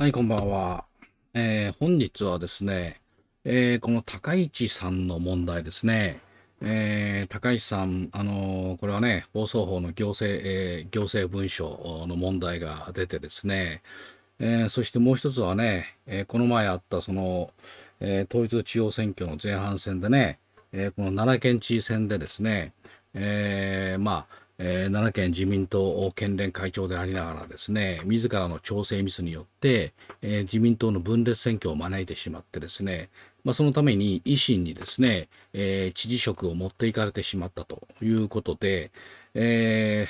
はい、こんばんは。えー、本日はですね、えー、この高市さんの問題ですね。えー、高市さん、あのこれはね、放送法の行政、え行政文書の問題が出てですね、えそしてもう一つはね、えこの前あったその、え統一地方選挙の前半戦でね、えこの奈良県知事選でですね、えまあ、えー、奈良県自民党県連会長でありながらですね自らの調整ミスによって、えー、自民党の分裂選挙を招いてしまってですね、まあ、そのために維新にですね、えー、知事職を持っていかれてしまったということで、え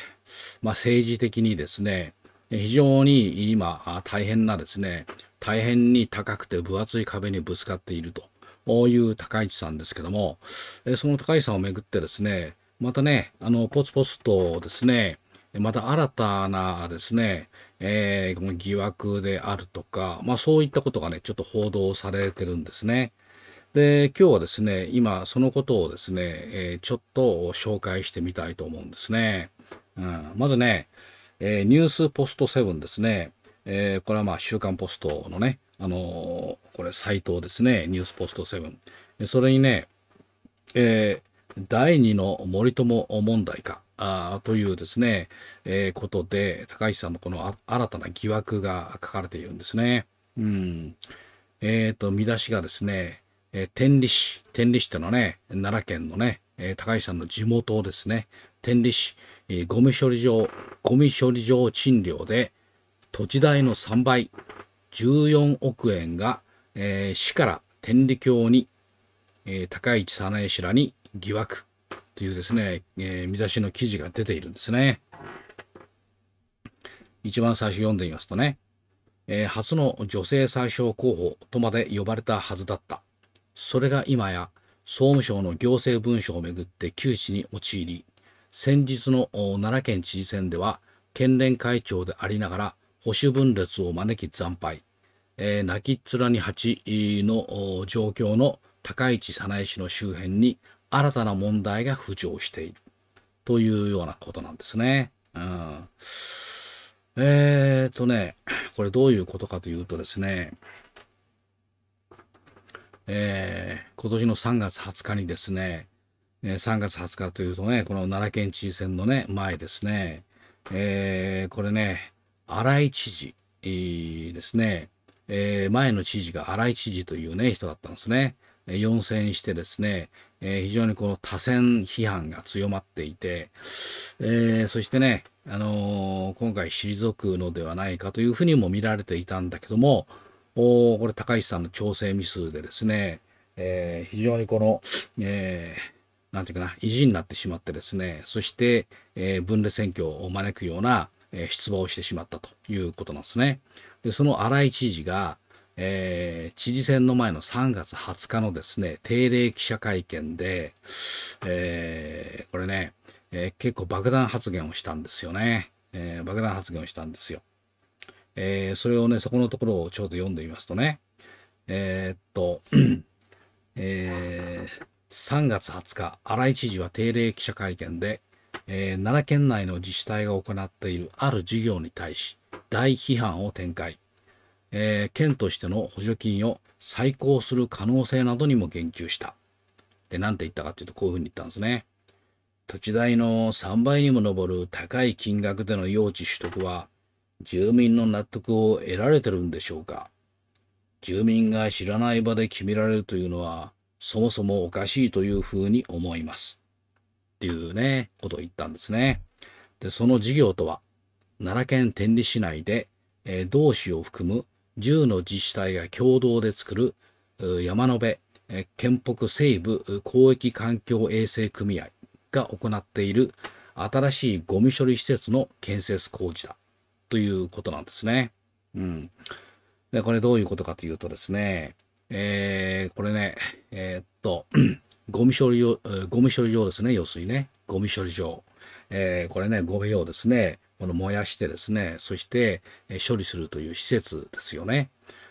まあ、政治的にですね非常に今大変なですね大変に高くて分厚い壁にぶつかっていると。いう高市さんですけども、その高市さんをめぐってですね、またね、あの、ポツポツとですね、また新たなですね、えー、疑惑であるとか、まあそういったことがね、ちょっと報道されてるんですね。で、今日はですね、今そのことをですね、えー、ちょっと紹介してみたいと思うんですね。うん、まずね、えー、ニュースポスト7ですね。えー、これはまあ週刊ポストのね、あのー、これサイトですね、ニュースポスト7。それにね、え第2の森友問題かあというですね、えー、ことで、高橋さんのこの新たな疑惑が書かれているんですね。うん。えっ、ー、と、見出しがですね、えー、天理市。天理市ってのはね、奈良県のね、えー、高橋さんの地元ですね。天理市、えー、ゴミ処理場、ゴミ処理場賃料で、土地代の3倍、14億円が、えー、市から天理教に、えー、高市早苗氏らに疑惑というですね、えー、見出しの記事が出ているんですね。一番最初読んでみますとね、えー、初の女性最小候補とまで呼ばれたはずだった。それが今や総務省の行政文書をめぐって窮地に陥り、先日の奈良県知事選では県連会長でありながら保守分裂を招き惨敗、えー、泣きっ面に蜂の状況の高市早苗氏の周辺に新たな問題が浮上しているというようなことなんですね。うん、えー、っとね、これどういうことかというとですね、えー、今年の3月20日にですね、えー、3月20日というとね、この奈良県知事選のね、前ですね、えー、これね、荒井知事、ですね、えー、前の知事が荒井知事というね、人だったんですね。4選してですね、えー、非常にこの多選批判が強まっていて、えー、そしてね、あのー、今回退くのではないかというふうにも見られていたんだけども、おこれ高市さんの調整ミスでですね、え非常にこの、えなていうかな、意地になってしまってですね、そして、え分裂選挙を招くような、え出馬をしてしまったということなんですね。で、その荒井知事が、えー、知事選の前の3月20日のですね、定例記者会見で、えー、これね、えー、結構爆弾発言をしたんですよね。え爆弾発言をしたんですよ。えそれをね、そこのところをちょうど読んでみますとね、えっと、え3月20日、荒井知事は定例記者会見で、えー、奈良県内の自治体が行っているある事業に対し大批判を展開えー、県としての補助金を再考する可能性などにも言及した。で、なんて言ったかっていうと、こういうふうに言ったんですね。土地代の3倍にも上る高い金額での用地取得は、住民の納得を得られてるんでしょうか住民が知らない場で決められるというのは、そもそもおかしいというふうに思います。っていうね、ことを言ったんですね。で、その事業とは、奈良県天理市内で、えー、同市を含む10の自治体が共同で作る山野辺県北西部広域環境衛生組合が行っている新しいゴミ処理施設の建設工事だということなんですね。うん、でこれどういうことかというとですね、えー、これね、えー、っと、ゴミ処理を、ゴミ処理場ですね、要するにね、ゴミ処理場。えー、これね、ゴミをですね、この燃やしてですね、そして処理するという施設ですよね。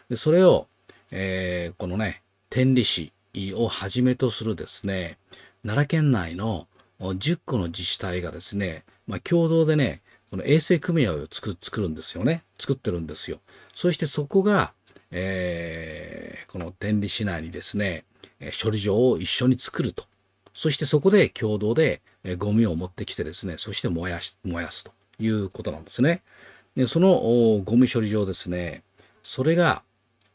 でそれを、えー、このね、天理市をはじめとするですね、奈良県内の10個の自治体がですね、まあ、共同でね、この衛生組合を作るんですよね。作ってるんですよ。そしてそこが、えー、この天理市内にですね、処理場を一緒に作ると。そしてそこで共同でゴミを持ってきてですね、そして燃やし燃やすと。いうことなんですね。でそのゴミ処理場ですね、それが、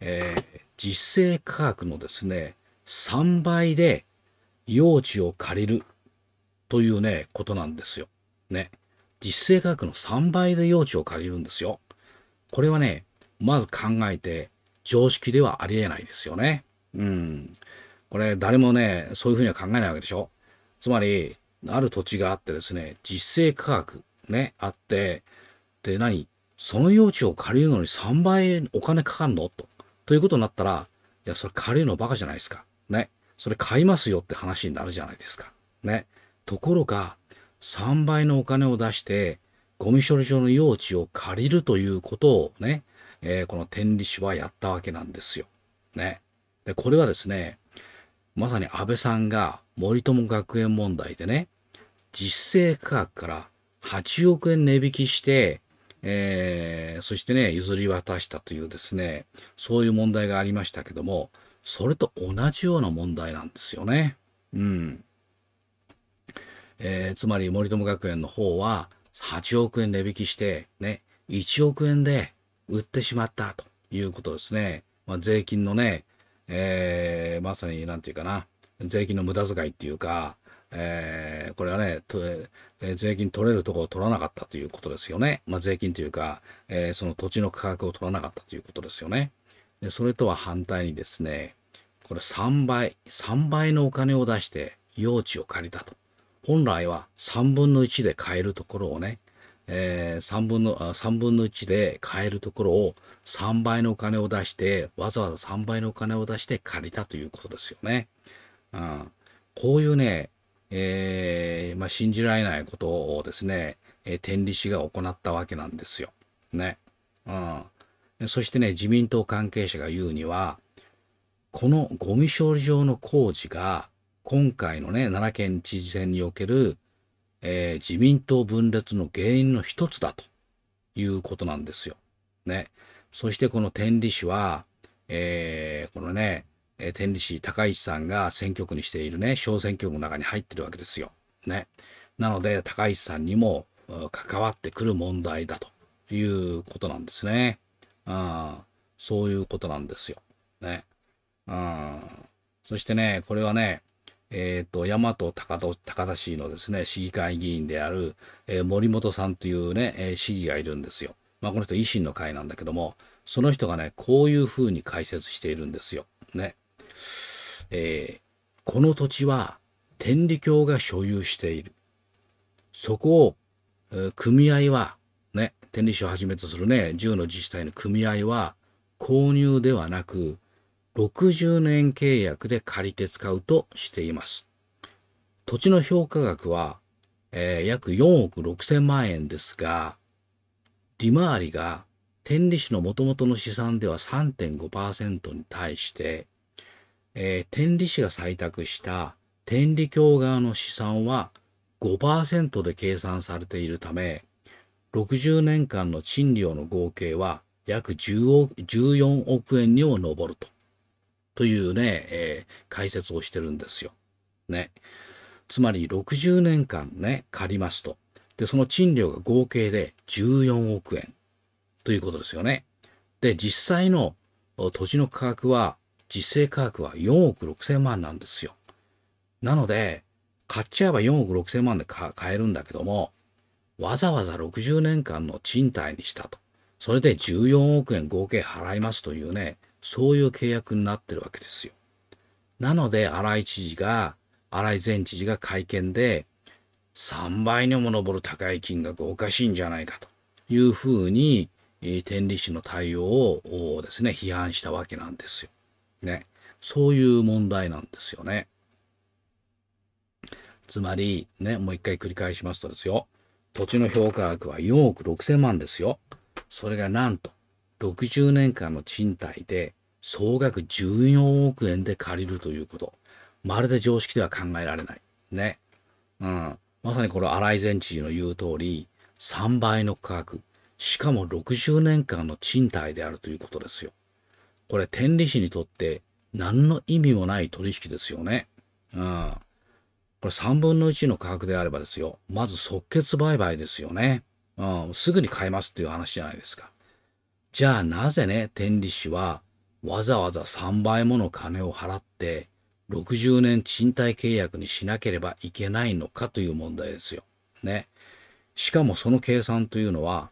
えー、実勢価格のですね、3倍で用地を借りるというね、ことなんですよ。ね。実勢価格の3倍で用地を借りるんですよ。これはね、まず考えて常識ではありえないですよね。うん。これ誰もね、そういうふうには考えないわけでしょ。つまり、ある土地があってですね、実勢価格ね、あって、で、何その用地を借りるのに3倍お金かかんのと。ということになったら、いや、それ借りるのバカじゃないですか。ね。それ買いますよって話になるじゃないですか。ね。ところが、3倍のお金を出して、ゴミ処理場の用地を借りるということをね、えー、この天理市はやったわけなんですよ。ね。で、これはですね、まさに安倍さんが森友学園問題でね、実勢価格から8億円値引きして、えー、そしてね、譲り渡したというですね、そういう問題がありましたけども、それと同じような問題なんですよね。うん。えー、つまり森友学園の方は、8億円値引きして、ね、1億円で売ってしまったということですね。まあ、税金のね、えー、まさに、何て言うかな、税金の無駄遣いっていうか、えー、これはね、えー、税金取れるところを取らなかったということですよね。まあ、税金というか、えー、その土地の価格を取らなかったということですよね。でそれとは反対にですね、これ3倍、3倍のお金を出して用地を借りたと。本来は3分の1で買えるところをね、えー、3分の、3分の1で買えるところを3倍のお金を出して、わざわざ3倍のお金を出して借りたということですよね。うん、こういうね、えー、まあ、信じられないことをですね、えー、天理氏が行ったわけなんですよ。ね。うん。そしてね、自民党関係者が言うには、このゴミ処理場の工事が、今回のね、奈良県知事選における、えー、自民党分裂の原因の一つだということなんですよ。ね。そしてこの天理氏は、えー、このね、え天理市高市さんが選挙区にしているね、小選挙区の中に入ってるわけですよ。ね。なので、高市さんにも関わってくる問題だということなんですね。うん、そういうことなんですよ。ね。うん、そしてね、これはね、えっ、ー、と、大和高田高田市のですね、市議会議員である、えー、森本さんというね、えー、市議がいるんですよ。まあ、この人維新の会なんだけども、その人がね、こういうふうに解説しているんですよ。ね。えー、この土地は天理教が所有している。そこを、えー、組合は、ね、天理市をはじめとするね、10の自治体の組合は、購入ではなく、60年契約で借りて使うとしています。土地の評価額は、えー、約4億6千万円ですが、利回りが天理市のもともとの資産では3.5%に対して、えー、天理市が採択した天理教側の試算は5%で計算されているため、60年間の賃料の合計は約億14億円にも上ると。というね、えー、解説をしてるんですよ。ね。つまり60年間ね、借りますと。で、その賃料が合計で14億円ということですよね。で、実際の土地の価格は実勢価格は4億6千万なんですよ。なので、買っちゃえば4億6千万で買えるんだけども、わざわざ60年間の賃貸にしたと。それで14億円合計払いますというね、そういう契約になってるわけですよ。なので、荒井知事が、荒井前知事が会見で、3倍にも上る高い金額おかしいんじゃないかというふうに、天理市の対応をですね、批判したわけなんですよ。ね。そういう問題なんですよね。つまり、ね、もう一回繰り返しますとですよ。土地の評価額は4億6 0万ですよ。それがなんと、60年間の賃貸で総額14億円で借りるということ。まるで常識では考えられない。ね。うん。まさにこの荒井前知事の言う通り、3倍の価格、しかも60年間の賃貸であるということですよ。これ天理市にとって何の意味もない取引ですよね。うん。これ3分の1の価格であればですよ。まず即決売買ですよね。うん。すぐに買えますっていう話じゃないですか。じゃあなぜね、天理市はわざわざ3倍もの金を払って60年賃貸契約にしなければいけないのかという問題ですよ。ね。しかもその計算というのは、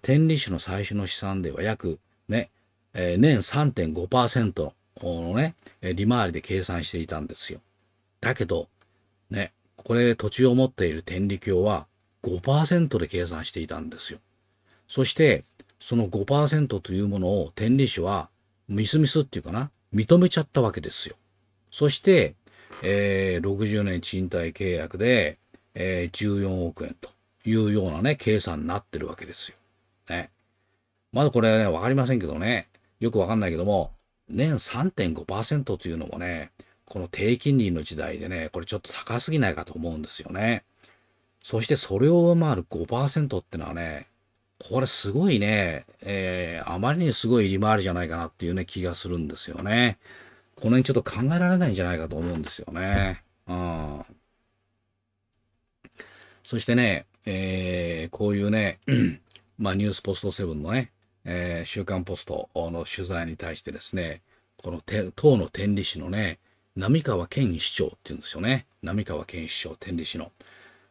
天理市の最初の試算では約ね、えー、年3.5%のね、利回りで計算していたんですよ。だけど、ね、これ土地を持っている天理教は5%で計算していたんですよ。そして、その5%というものを天理師はみすみすっていうかな、認めちゃったわけですよ。そして、えー、60年賃貸契約で、えー、14億円というようなね、計算になってるわけですよ。ね。まだこれね、わかりませんけどね、よくわかんないけども、年3.5%というのもね、この低金利の時代でね、これちょっと高すぎないかと思うんですよね。そしてそれを上回る5%ってのはね、これすごいね、えー、あまりにすごい利回りじゃないかなっていうね、気がするんですよね。この辺ちょっと考えられないんじゃないかと思うんですよね。うん。そしてね、えー、こういうね、まあニュースポストセブンのね、えー、週刊ポストの取材に対してですね、この党の天理市のね、浪川健市長っていうんですよね。浪川健市長、天理市の。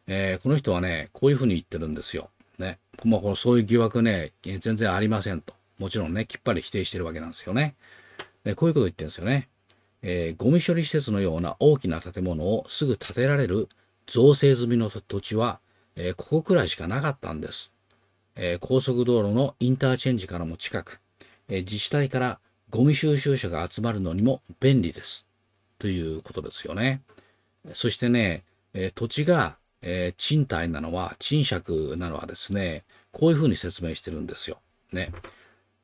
えー、この人はね、こういうふうに言ってるんですよ。ね。まあ、このそういう疑惑ね、全然ありませんと。もちろんね、きっぱり否定してるわけなんですよね。でこういうこと言ってるんですよね。えー、ゴミ処理施設のような大きな建物をすぐ建てられる造成済みの土地は、えー、ここくらいしかなかったんです。え高速道路のインターチェンジからも近く、え自治体からゴミ収集車が集まるのにも便利です。ということですよね。そしてね、え土地が、え賃貸なのは、賃借なのはですね、こういうふうに説明してるんですよ。ね。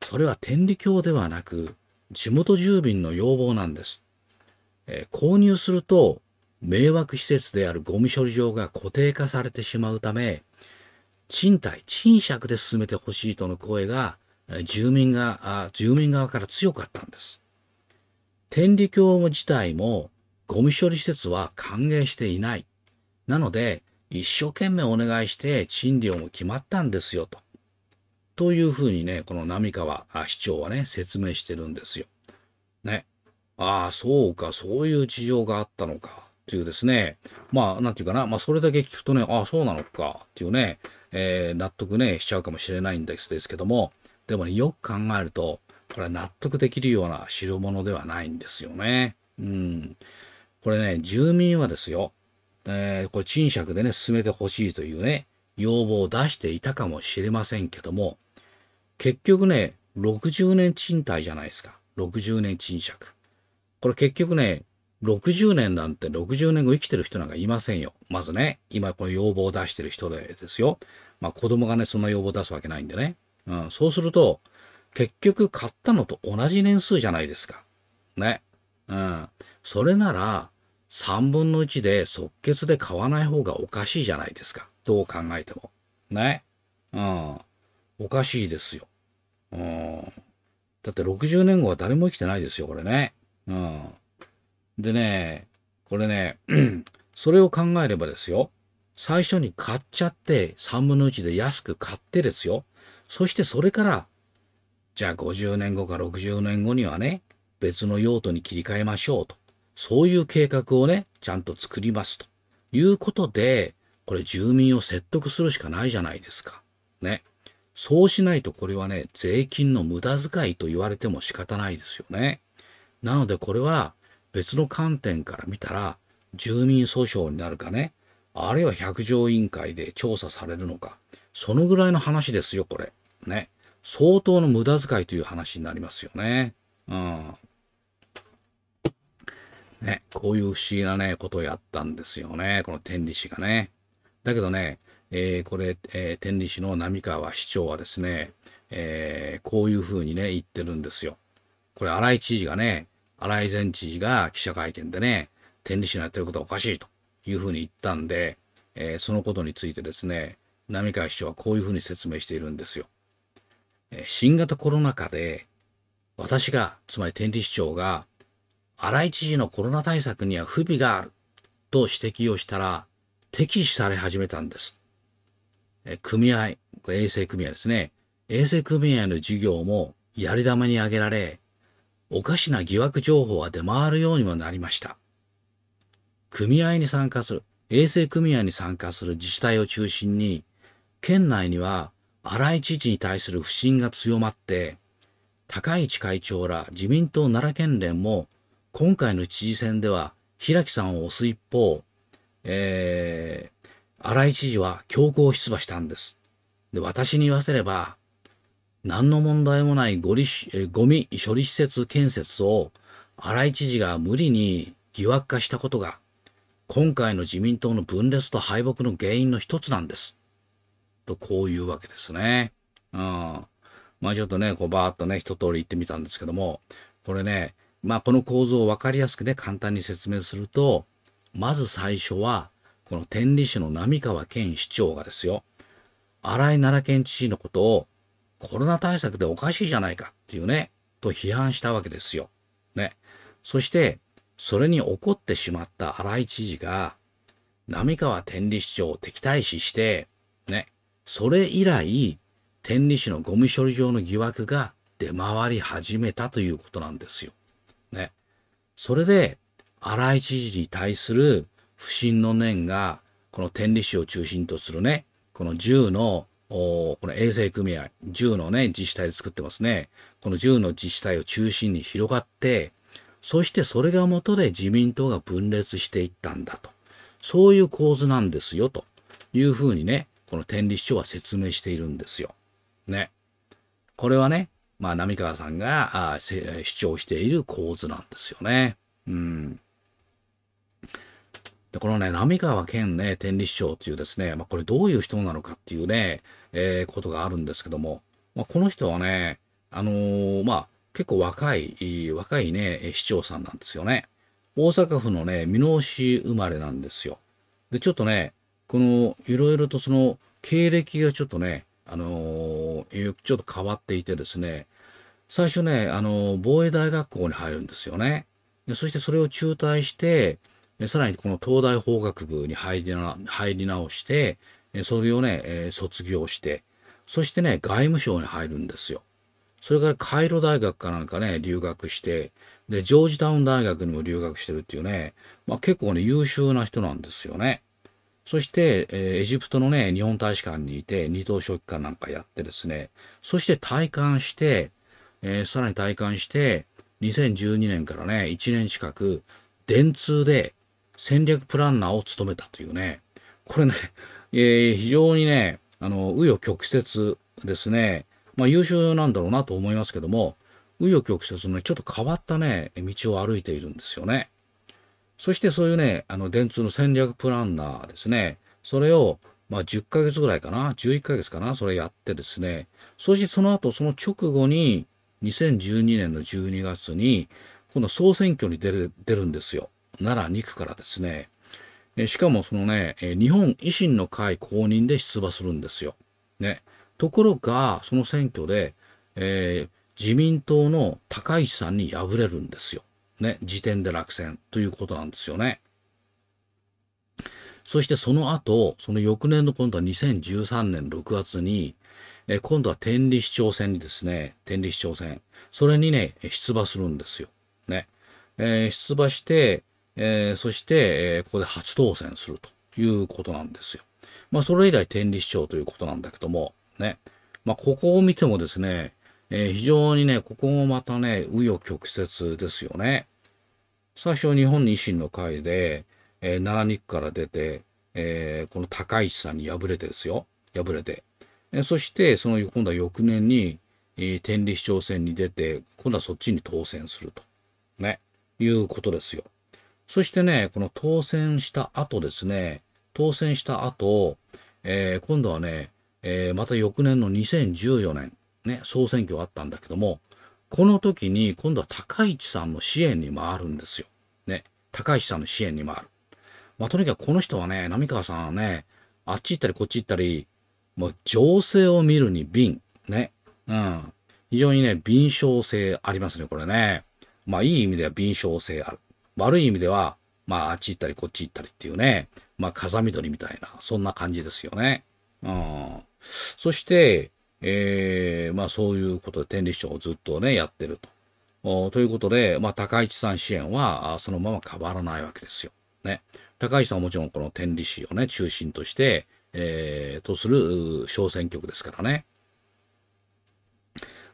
それは天理教ではなく、地元住民の要望なんです。え購入すると、迷惑施設であるゴミ処理場が固定化されてしまうため、賃貸、賃借で進めてほしいとの声が、住民が、住民側から強かったんです。天理教自体も、ゴミ処理施設は歓迎していない。なので、一生懸命お願いして、賃料も決まったんですよ、と。というふうにね、この波川市長はね、説明してるんですよ。ね。ああ、そうか、そういう事情があったのか。というですね、まあ、なんていうかな、まあ、それだけ聞くとね、ああ、そうなのか、っていうね、えー、納得ね、しちゃうかもしれないんですですけども、でもね、よく考えると、これは納得できるような代物ではないんですよね。うん。これね、住民はですよ、えー、これ賃借でね、進めてほしいというね、要望を出していたかもしれませんけども、結局ね、60年賃貸じゃないですか。60年賃借。これ結局ね、60年なんて60年後生きてる人なんかいませんよ。まずね、今この要望を出してる人でですよ。まあ子供がね、そんな要望を出すわけないんでね。うん、そうすると、結局買ったのと同じ年数じゃないですか。ね。うん。それなら、3分の1で即決で買わない方がおかしいじゃないですか。どう考えても。ね。うん。おかしいですよ。うん。だって60年後は誰も生きてないですよ、これね。うん。でね、これね、それを考えればですよ、最初に買っちゃって、3分の1で安く買ってですよ。そしてそれから、じゃあ50年後か60年後にはね、別の用途に切り替えましょうと。そういう計画をね、ちゃんと作りますということで、これ住民を説得するしかないじゃないですか。ね。そうしないとこれはね、税金の無駄遣いと言われても仕方ないですよね。なのでこれは別の観点から見たら住民訴訟になるかねあるいは百条委員会で調査されるのかそのぐらいの話ですよこれね相当の無駄遣いという話になりますよねうんねこういう不思議なねことをやったんですよねこの天理氏がねだけどね、えー、これ、えー、天理市の並川市長はですね、えー、こういうふうにね、言ってるんですよ。これ、荒井知事がね、新井前知事が記者会見でね、天理市のやってることはおかしいというふうに言ったんで、えー、そのことについてですね、浪川市長はこういうふうに説明しているんですよ。えー、新型コロナ禍で、私が、つまり天理市長が、新井知事のコロナ対策には不備があると指摘をしたら、敵視され始めたんです。えー、組合、衛生組合ですね。衛生組合の事業もやり玉に挙げられ、おかしな疑惑情報は出回るようにもなりました。組合に参加する、衛生組合に参加する自治体を中心に、県内には荒井知事に対する不信が強まって、高市会長ら自民党奈良県連も今回の知事選では平木さんを推す一方、えー、荒井知事は強行出馬したんです。で、私に言わせれば、何の問題もないゴリゴミ処理施設建設を荒井知事が無理に疑惑化したことが今回の自民党の分裂と敗北の原因の一つなんです。とこういうわけですね。うん。まあちょっとね、こうバーっとね、一通り言ってみたんですけども、これね、まあこの構造を分かりやすくね、簡単に説明すると、まず最初は、この天理市の並川県市長がですよ、荒井奈良県知事のことをコロナ対策でおかしいじゃないかっていうね、と批判したわけですよ。ね。そして、それに怒ってしまった荒井知事が、浪川天理市長を敵対視して、ね、それ以来、天理市のゴミ処理場の疑惑が出回り始めたということなんですよ。ね。それで、荒井知事に対する不信の念が、この天理市を中心とするね、この10のこの衛生組合、10のね、自治体で作ってますね。この10の自治体を中心に広がって、そしてそれがもとで自民党が分裂していったんだと。そういう構図なんですよ、というふうにね、この天理市長は説明しているんですよ。ね。これはね、まあ、浪川さんがあ主張している構図なんですよね。うん。で、このね、浪川県ね、天理市長っていうですね、まあ、これどういう人なのかっていうね、えー、ことがあるんですけども、まあ、この人はね、あのー、まあ、結構若い、若いね、市長さんなんですよね。大阪府のね、箕面市生まれなんですよ。で、ちょっとね、この、いろいろとその、経歴がちょっとね、あのー、ちょっと変わっていてですね、最初ね、あのー、防衛大学校に入るんですよね。でそしてそれを中退して、さらにこの東大法学部に入りな入り直して、それをね、卒業して、そしてね、外務省に入るんですよ。それからカイロ大学かなんかね、留学して、で、ジョージタウン大学にも留学してるっていうね、まあ、結構ね、優秀な人なんですよね。そして、えー、エジプトのね、日本大使館にいて、二等書記官なんかやってですね、そして退官して、えー、さらに退官して、2012年からね、1年近く、電通で戦略プランナーを務めたというね、これね、えー、非常にね、あの、紆余曲折ですね、まあ優秀なんだろうなと思いますけども、紆余曲折の、ね、ちょっと変わったね、道を歩いているんですよね。そしてそういうね、あの、電通の戦略プランナーですね、それを、まあ、10ヶ月ぐらいかな、11ヶ月かな、それやってですね、そしてその後、その直後に、2012年の12月に、今度総選挙に出る出るんですよ。奈良2区からですね。えしかもそのね、え日本維新の会公認で出馬するんですよ。ね。ところが、その選挙で、えー、自民党の高市さんに敗れるんですよ。ね。時点で落選ということなんですよね。そしてその後、その翌年の今度は2013年6月に、え今度は天理市長選にですね、天理市長選。それにね、出馬するんですよ。ね。えー、出馬して、えー、そして、えー、ここで初当選するということなんですよ。まあ、それ以来天理市長ということなんだけども、ね。まあ、ここを見てもですね、えー、非常にね、ここもまたね、紆余曲折ですよね。最初、日本維新の会で、えー、奈良日から出て、えー、この高市さんに敗れてですよ。敗れて。えそして、その、今度は翌年に、え天理市長選に出て、今度はそっちに当選すると。ね。いうことですよ。そしてね、この当選した後ですね、当選した後、えー、今度はね、えー、また翌年の2014年、ね、総選挙あったんだけども、この時に今度は高市さんの支援に回るんですよ。ね、高市さんの支援に回る。まあ、とにかくこの人はね、波川さんはね、あっち行ったりこっち行ったり、もう情勢を見るに敏、ね、うん。非常にね、敏捷性ありますね、これね。まあ、いい意味では敏捷性ある。悪い意味では、まあ、あっち行ったりこっち行ったりっていうね、まあ、風見鶏みたいな、そんな感じですよね。うん。そして、えー、まあ、そういうことで天理市長をずっとね、やってると。ということで、まあ、高市さん支援はそのまま変わらないわけですよ。ね。高市さんはもちろんこの天理市をね、中心として、えー、とする小選挙区ですからね。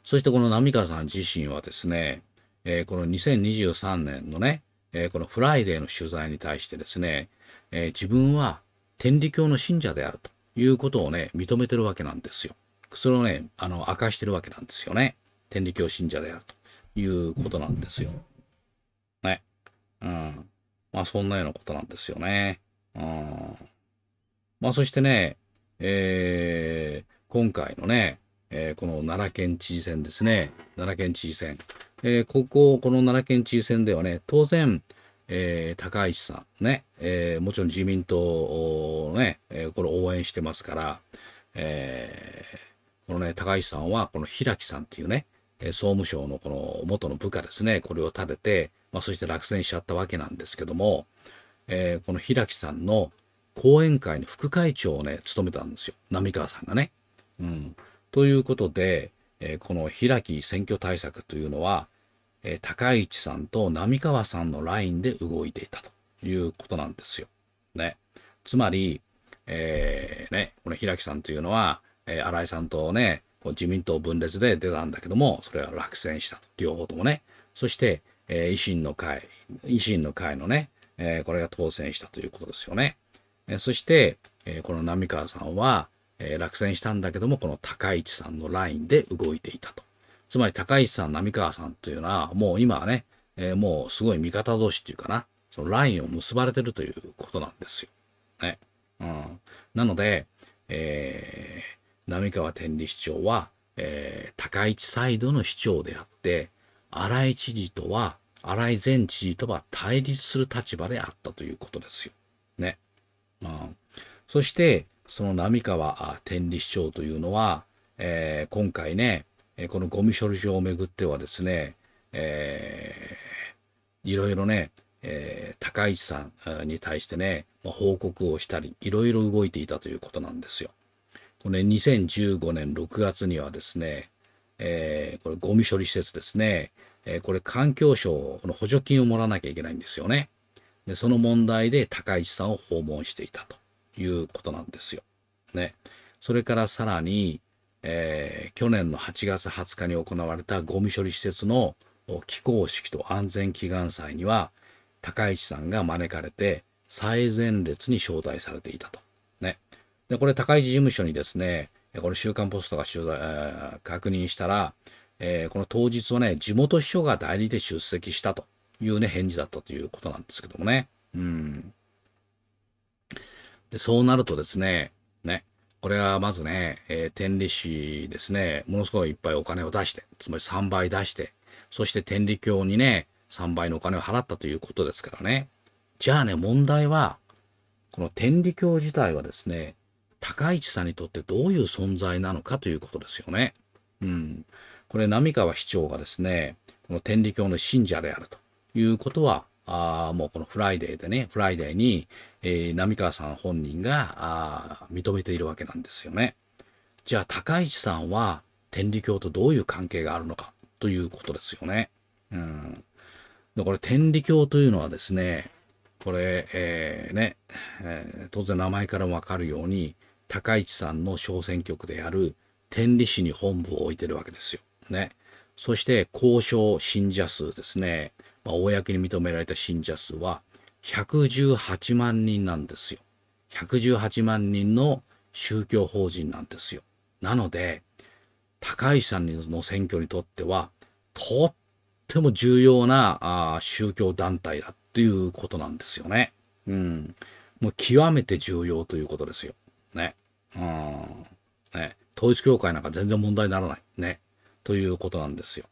そしてこの浪川さん自身はですね、えー、この2023年のね、えー、このフライデーの取材に対してですね、えー、自分は天理教の信者であるということをね、認めてるわけなんですよ。それをね、あの、明かしてるわけなんですよね。天理教信者であるということなんですよ。ね。うん。まあ、そんなようなことなんですよね。うん。まあ、そしてね、えー、今回のね、えー、この奈良県知事選ですね。奈良県知事選。えー、ここ、この奈良県知事選ではね、当然、えー、高市さんね、えー、もちろん自民党ね、えー、これ応援してますから、えー、このね、高市さんは、この平木さんっていうね、総務省のこの元の部下ですね、これを立てて、まあ、そして落選しちゃったわけなんですけども、えー、この平木さんの後援会の副会長をね、務めたんですよ。浪川さんがね。うん。ということで、えー、この平木選挙対策というのは、え高市さんと並川さんのラインで動いていたということなんですよ。ね。つまり、えー、ね、この平木さんというのは、えー、新井さんとね、自民党分裂で出たんだけども、それは落選したと。両方ともね。そして、えー、維新の会、維新の会のね、えー、これが当選したということですよね。えー、そして、えー、この浪川さんは、えー、落選したんだけども、この高市さんのラインで動いていたとつまり高市さん、浪川さんというのは、もう今はね、えー、もうすごい味方同士っていうかな、そのラインを結ばれてるということなんですよ。ね。うん。なので、えー、浪川天理市長は、えー、高市サイドの市長であって、荒井知事とは、荒井前知事とは対立する立場であったということですよ。ね。うん。そして、その浪川天理市長というのは、えー、今回ね、このゴミ処理場をめぐってはですね、えー、いろいろね、えー、高市さんに対してね、ま報告をしたり、いろいろ動いていたということなんですよ。これ、ね、2015年6月にはですね、えー、これゴミ処理施設ですね、えこれ環境省の補助金をもらわなきゃいけないんですよね。で、その問題で高市さんを訪問していたということなんですよ。ね。それからさらに、えー、去年の8月20日に行われたゴミ処理施設の起工式と安全祈願祭には高市さんが招かれて最前列に招待されていたと。ね、でこれ高市事務所にですねこれ「週刊ポスト」が取材、えー、確認したら、えー、この当日はね地元秘書が代理で出席したというね返事だったということなんですけどもね。うんでそうなるとですねねこれはまずね、えー、天理市ですね、ものすごいいっぱいお金を出して、つまり3倍出して、そして天理教にね、3倍のお金を払ったということですからね。じゃあね、問題は、この天理教自体はですね、高市さんにとってどういう存在なのかということですよね。うん。これ、浪川市長がですね、この天理教の信者であるということは、あもうこのフライデーでね、フライデーに、えー、波川さん本人があ認めているわけなんですよね。じゃあ、高市さんは天理教とどういう関係があるのかということですよね。うん。で、これ、天理教というのはですね、これ、えー、ね、えー、当然名前からもわかるように、高市さんの小選挙区である天理市に本部を置いてるわけですよ。ね。そして、交渉信者数ですね。まあ、公に認められた信者数は118万人なんですよ。118万人の宗教法人なんですよ。なので、高市さんの選挙にとっては、とっても重要なあ宗教団体だということなんですよね。うん。もう極めて重要ということですよ。ね。うん。ね。統一教会なんか全然問題にならない。ね。ということなんですよ。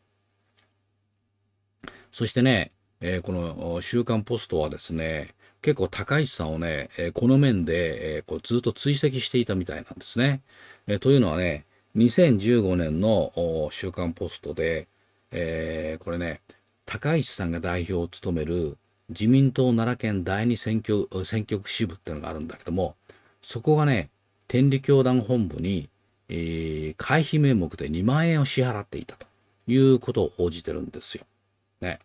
そしてね、えー、この週刊ポストはですね、結構高市さんをね、えー、この面で、えー、こうずっと追跡していたみたいなんですね。えというのはね、2015年の週刊ポストで、えこれね、高市さんが代表を務める自民党奈良県第二選挙選挙区支部っていうのがあるんだけども、そこがね、天理教団本部に、え会費名目で2万円を支払っていたということを報じてるんですよ。ね。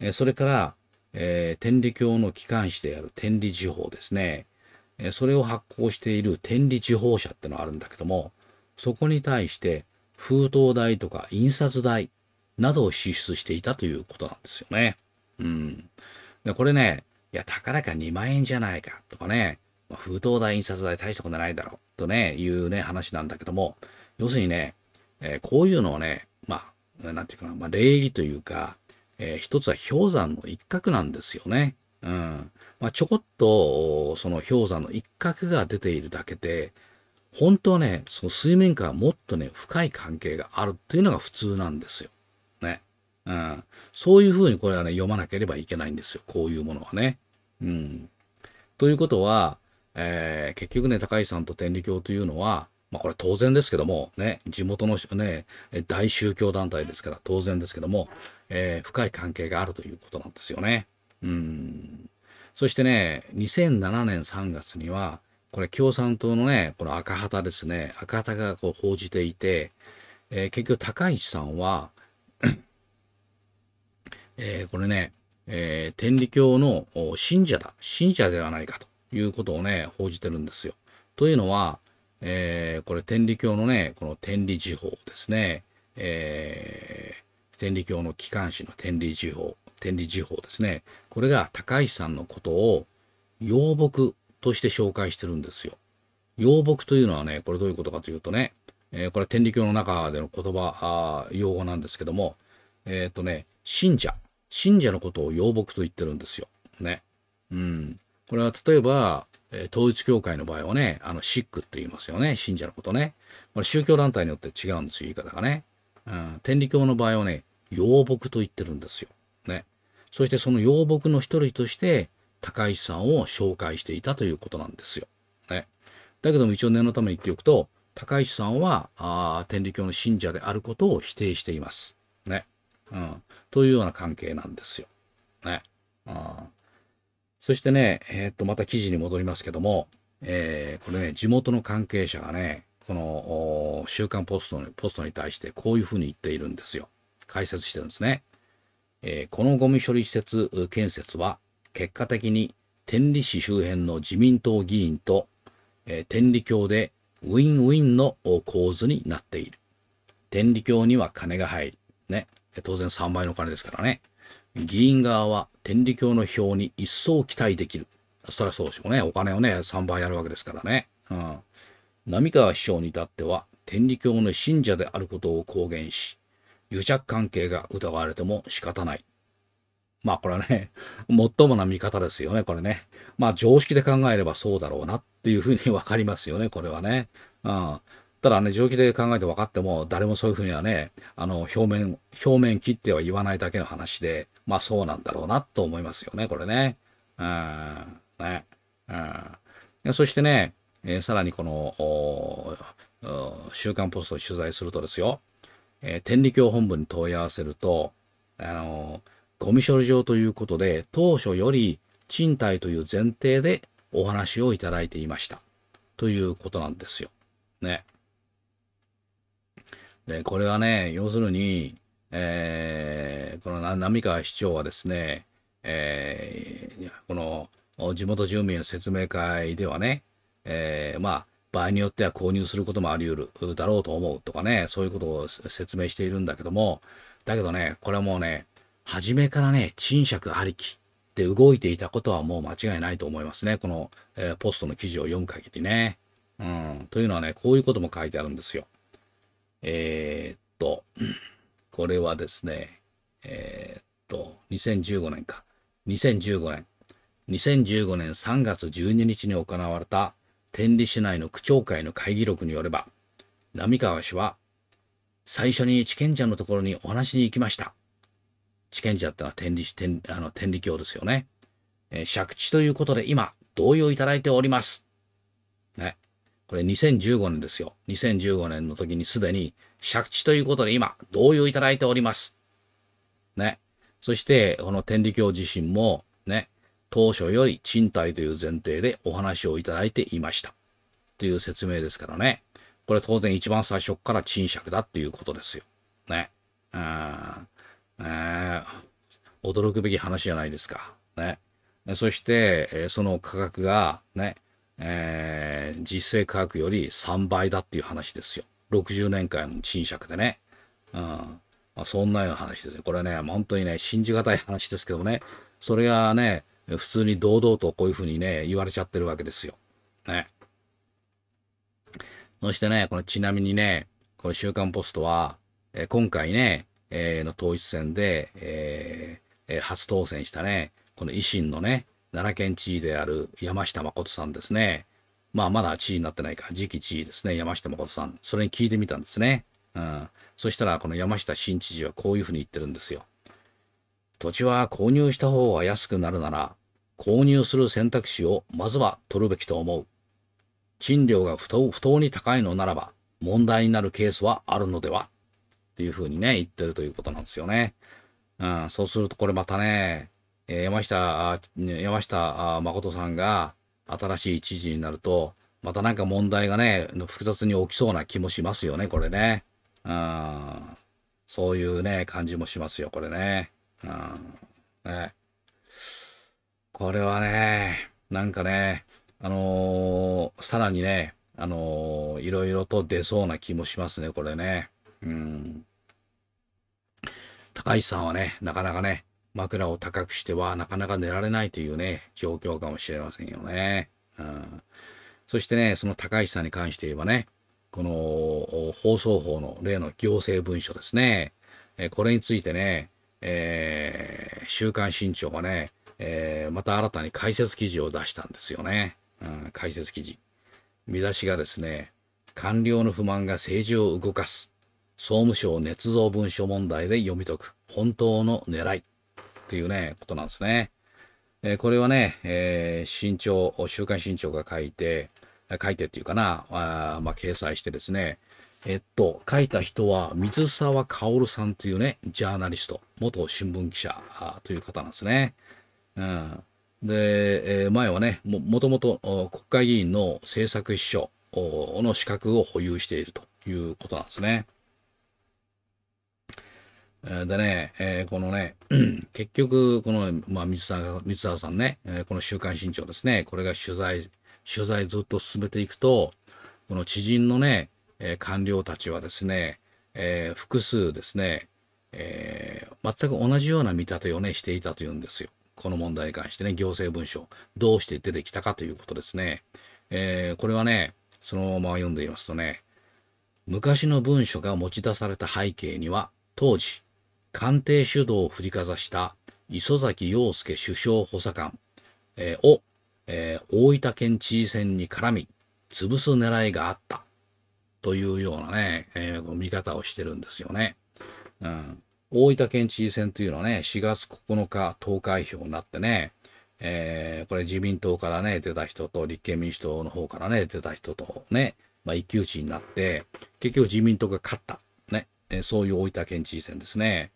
えそれから、えー、天理教の機関紙である天理地方ですね。えそれを発行している天理地方社ってのがあるんだけども、そこに対して封筒代とか印刷代などを支出していたということなんですよね。うん。で、これね、いや、たかだか2万円じゃないかとかね、まあ、封筒代、印刷代大したことないだろうとね、いうね、話なんだけども、要するにね、えー、こういうのをね、まあ、なんていうかな、まあ、礼儀というか、えー、一つは氷山の一角なんですよね。うん。まあ、ちょこっと、その氷山の一角が出ているだけで、本当はね、その水面からもっとね、深い関係があるっていうのが普通なんですよ。ね。うん。そういうふうにこれはね、読まなければいけないんですよ。こういうものはね。うん。ということは、えー、結局ね、高井さんと天理教というのは、まあ、これ当然ですけども、ね、地元の、ね、大宗教団体ですから当然ですけども、えー、深い関係があるということなんですよね。うん。そしてね、2007年3月には、これ共産党のね、この赤旗ですね、赤旗がこう報じていて、えー、結局高市さんはえー、これね、えー、天理教の信者だ、信者ではないかということをね、報じてるんですよ。というのは、えー、これ天理教のね、この天理時報ですね。えー、天理教の機関紙の天理時報、天理時報ですね。これが高石さんのことを養木として紹介してるんですよ。洋木というのはね、これどういうことかというとね、えー、これ天理教の中での言葉、用語なんですけども、えっ、とね、信者。信者のことを養木と言ってるんですよ。ね。うん。これは例えば、え統一教会の場合はね、あの、シックって言いますよね。信者のことね。これ宗教団体によって違うんですよ、言い方がね。うん、天理教の場合はね、養木と言ってるんですよ。ね。そしてその養木の一人として、高石さんを紹介していたということなんですよ。ね。だけども一応念のために言っておくと、高石さんは、あ天理教の信者であることを否定しています。ね。うん。というような関係なんですよ。ね。あそしてね、えー、っと、また記事に戻りますけども、えー、これね、地元の関係者がね、この週刊ポストにポストに対してこういうふうに言っているんですよ。解説してるんですね。えー、このゴミ処理施設建設は結果的に天理市周辺の自民党議員と、えー、天理教でウィンウィンの構図になっている。天理教には金が入り、ね、当然3倍の金ですからね。議員側は天理教の票に一層期待できる。そりゃそうでしょうね。お金をね、3倍やるわけですからね。うん。並川市長に至っては、天理教の信者であることを公言し、癒着関係が疑われても仕方ない。まあこれはね、最もな見方ですよね、これね。まあ常識で考えればそうだろうなっていうふうにわかりますよね、これはね。うん。ただね、上気で考えて分かっても、誰もそういうふうにはね、あの、表面、表面切っては言わないだけの話で、まあそうなんだろうなと思いますよね、これね。うん、ね。うん。そしてね、えー、さらにこの、週刊ポストを取材するとですよ、えー、天理教本部に問い合わせると、あのー、ゴミ処理場ということで、当初より賃貸という前提でお話をいただいていました。ということなんですよ。ね。で、これはね、要するに、えー、この浪川市長はですね、えー、この地元住民の説明会ではね、えー、まあ、場合によっては購入することもあり得るだろうと思うとかね、そういうことを説明しているんだけども、だけどね、これはもうね、初めからね、賃借ありきで動いていたことはもう間違いないと思いますね。この、えー、ポストの記事を読む限りね。うん。というのはね、こういうことも書いてあるんですよ。えー、っと、これはですね、えー、っと、2015年か。2015年。2015年3月12日に行われた天理市内の区長会の会議録によれば、浪川氏は、最初に知見者のところにお話に行きました。知見者ってのは天理市、天あの天理教ですよね。えー、借地ということで今、同意をいただいております。ね。これ2015年ですよ。2015年の時にすでに借地ということで今、同意をいただいております。ね。そして、この天理教自身も、ね、当初より賃貸という前提でお話をいただいていました。という説明ですからね。これ当然一番最初から賃借だっていうことですよ。ね。うん。ー、驚くべき話じゃないですか。ね。そして、その価格が、ね、えー、実勢価格より3倍だっていう話ですよ。60年間の賃借でね。うん。まあ、そんなような話ですね。これね、本当にね、信じがたい話ですけどもね、それがね、普通に堂々とこういうふうにね、言われちゃってるわけですよ。ね。そしてね、このちなみにね、この週刊ポストは、えー、今回ね、えー、の統一選で、えー、初当選したね、この維新のね、奈良県知事である山下誠さんですね。まあ、まだ知事になってないか、次期知事ですね、山下誠さん。それに聞いてみたんですね。うん。そしたら、この山下新知事はこういうふうに言ってるんですよ。土地は購入した方が安くなるなら、購入する選択肢をまずは取るべきと思う。賃料が不当不当に高いのならば、問題になるケースはあるのではっていうふうにね、言ってるということなんですよね。うん、そうするとこれまたね、え山下、山下誠さんが新しい知事になると、またなんか問題がね、複雑に起きそうな気もしますよね、これね。うん。そういうね、感じもしますよ、これね。うん。ね。これはね、なんかね、あのー、さらにね、あのー、いろいろと出そうな気もしますね、これね。うん。高橋さんはね、なかなかね、枕を高くしてはなかなか寝られないというね、状況かもしれませんよね。うん、そしてね、その高橋さんに関して言えばね、この放送法の例の行政文書ですね。これについてね、えー、週刊新潮がね、えー、また新たに解説記事を出したんですよね。うん、解説記事。見出しがですね、官僚の不満が政治を動かす。総務省捏造文書問題で読み解く。本当の狙い。っていうね、ことなんですね。えー、これはね、えー、新潮、週刊新潮が書いて、書いてっていうかな、あまあ、掲載してですね、えっと、書いた人は水沢薫さんというね、ジャーナリスト、元新聞記者という方なんですね。うん、で、えー、前はね、も、もともと国会議員の政策秘書の資格を保有しているということなんですね。でね、えー、このね、結局、この、まあ、三沢沢さんね、えー、この週刊新潮ですね、これが取材、取材ずっと進めていくと、この知人のね、えー、官僚たちはですね、えー、複数ですね、えー、全く同じような見立てをね、していたというんですよ。この問題に関してね、行政文書、どうして出てきたかということですね。えこれはね、そのまま読んでいますとね、昔の文書が持ち出された背景には、当時、官邸主導を振りかざした磯崎陽介首相補佐官、えー、を、えー、大分県知事選に絡み、潰す狙いがあった。というようなね、えー、見方をしてるんですよね。うん。大分県知事選というのはね、4月9日投開票になってね、えー、これ自民党からね、出た人と、立憲民主党の方からね、出た人とね、まあ、一騎打ちになって、結局自民党が勝った。ね。えー、そういう大分県知事選ですね。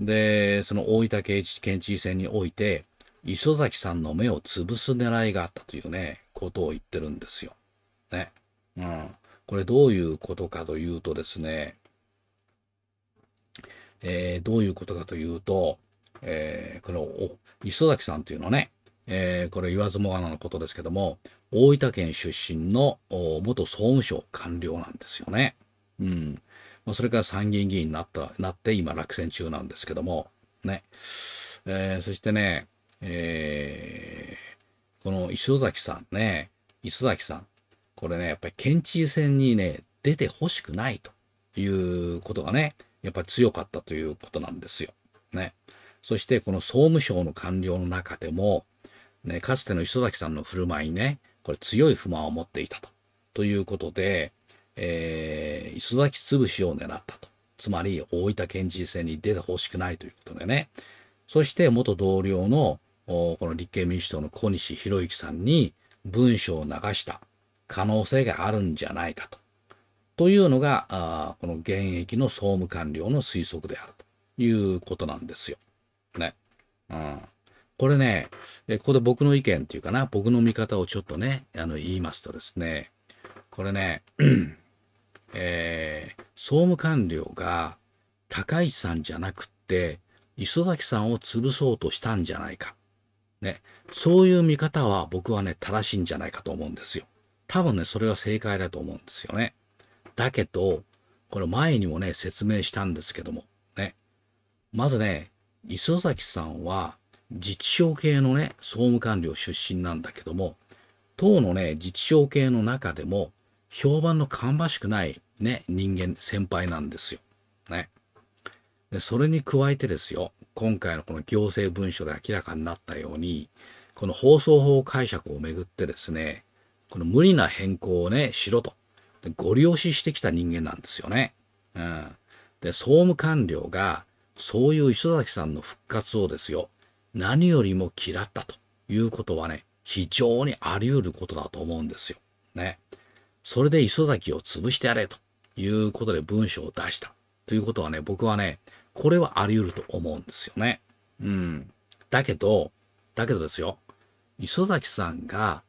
で、その大分県知事選において、磯崎さんの目を潰す狙いがあったというね、ことを言ってるんですよ。ね。うん。これどういうことかというとですね、えー、どういうことかというと、えー、この磯崎さんというのはね、えー、これ言わずもがなのことですけども、大分県出身の元総務省官僚なんですよね。うん。まあ、それから参議院議員になった、なって今落選中なんですけども、ね。えー、そしてね、えー、この磯崎さんね、磯崎さん、これね、やっぱり県知事選にね、出てほしくないということがね、やっぱり強かったということなんですよ。ね。そしてこの総務省の官僚の中でも、ね、かつての磯崎さんの振る舞いにね、これ強い不満を持っていたと。ということで、えー、磯崎潰しを狙ったと。つまり、大分県知事選に出てほしくないということでね。そして、元同僚の、この立憲民主党の小西博之さんに文書を流した可能性があるんじゃないかと。というのが、あこの現役の総務官僚の推測であるということなんですよ。ね。うん。これね、ここで僕の意見っていうかな、僕の見方をちょっとね、あの、言いますとですね、これね、えー、総務官僚が高市さんじゃなくって磯崎さんを潰そうとしたんじゃないか。ね。そういう見方は僕はね、正しいんじゃないかと思うんですよ。多分ね、それは正解だと思うんですよね。だけど、これ前にもね、説明したんですけども、ね。まずね、磯崎さんは自治省系のね、総務官僚出身なんだけども、党のね、自治省系の中でも、評判の芳しくない、ね、人間、先輩なんですよ。ね。でそれに加えてですよ、今回のこの行政文書で明らかになったように、この放送法解釈をめぐってですね、この無理な変更をね、しろと。でご利用ししてきた人間なんですよね。うん。で、総務官僚が、そういう磯崎さんの復活をですよ、何よりも嫌ったということはね、非常にあり得ることだと思うんですよ。ね。それで磯崎を潰してやれということで文章を出したということはね、僕はね、これはあり得ると思うんですよね。うん。だけど、だけどですよ、磯崎さんが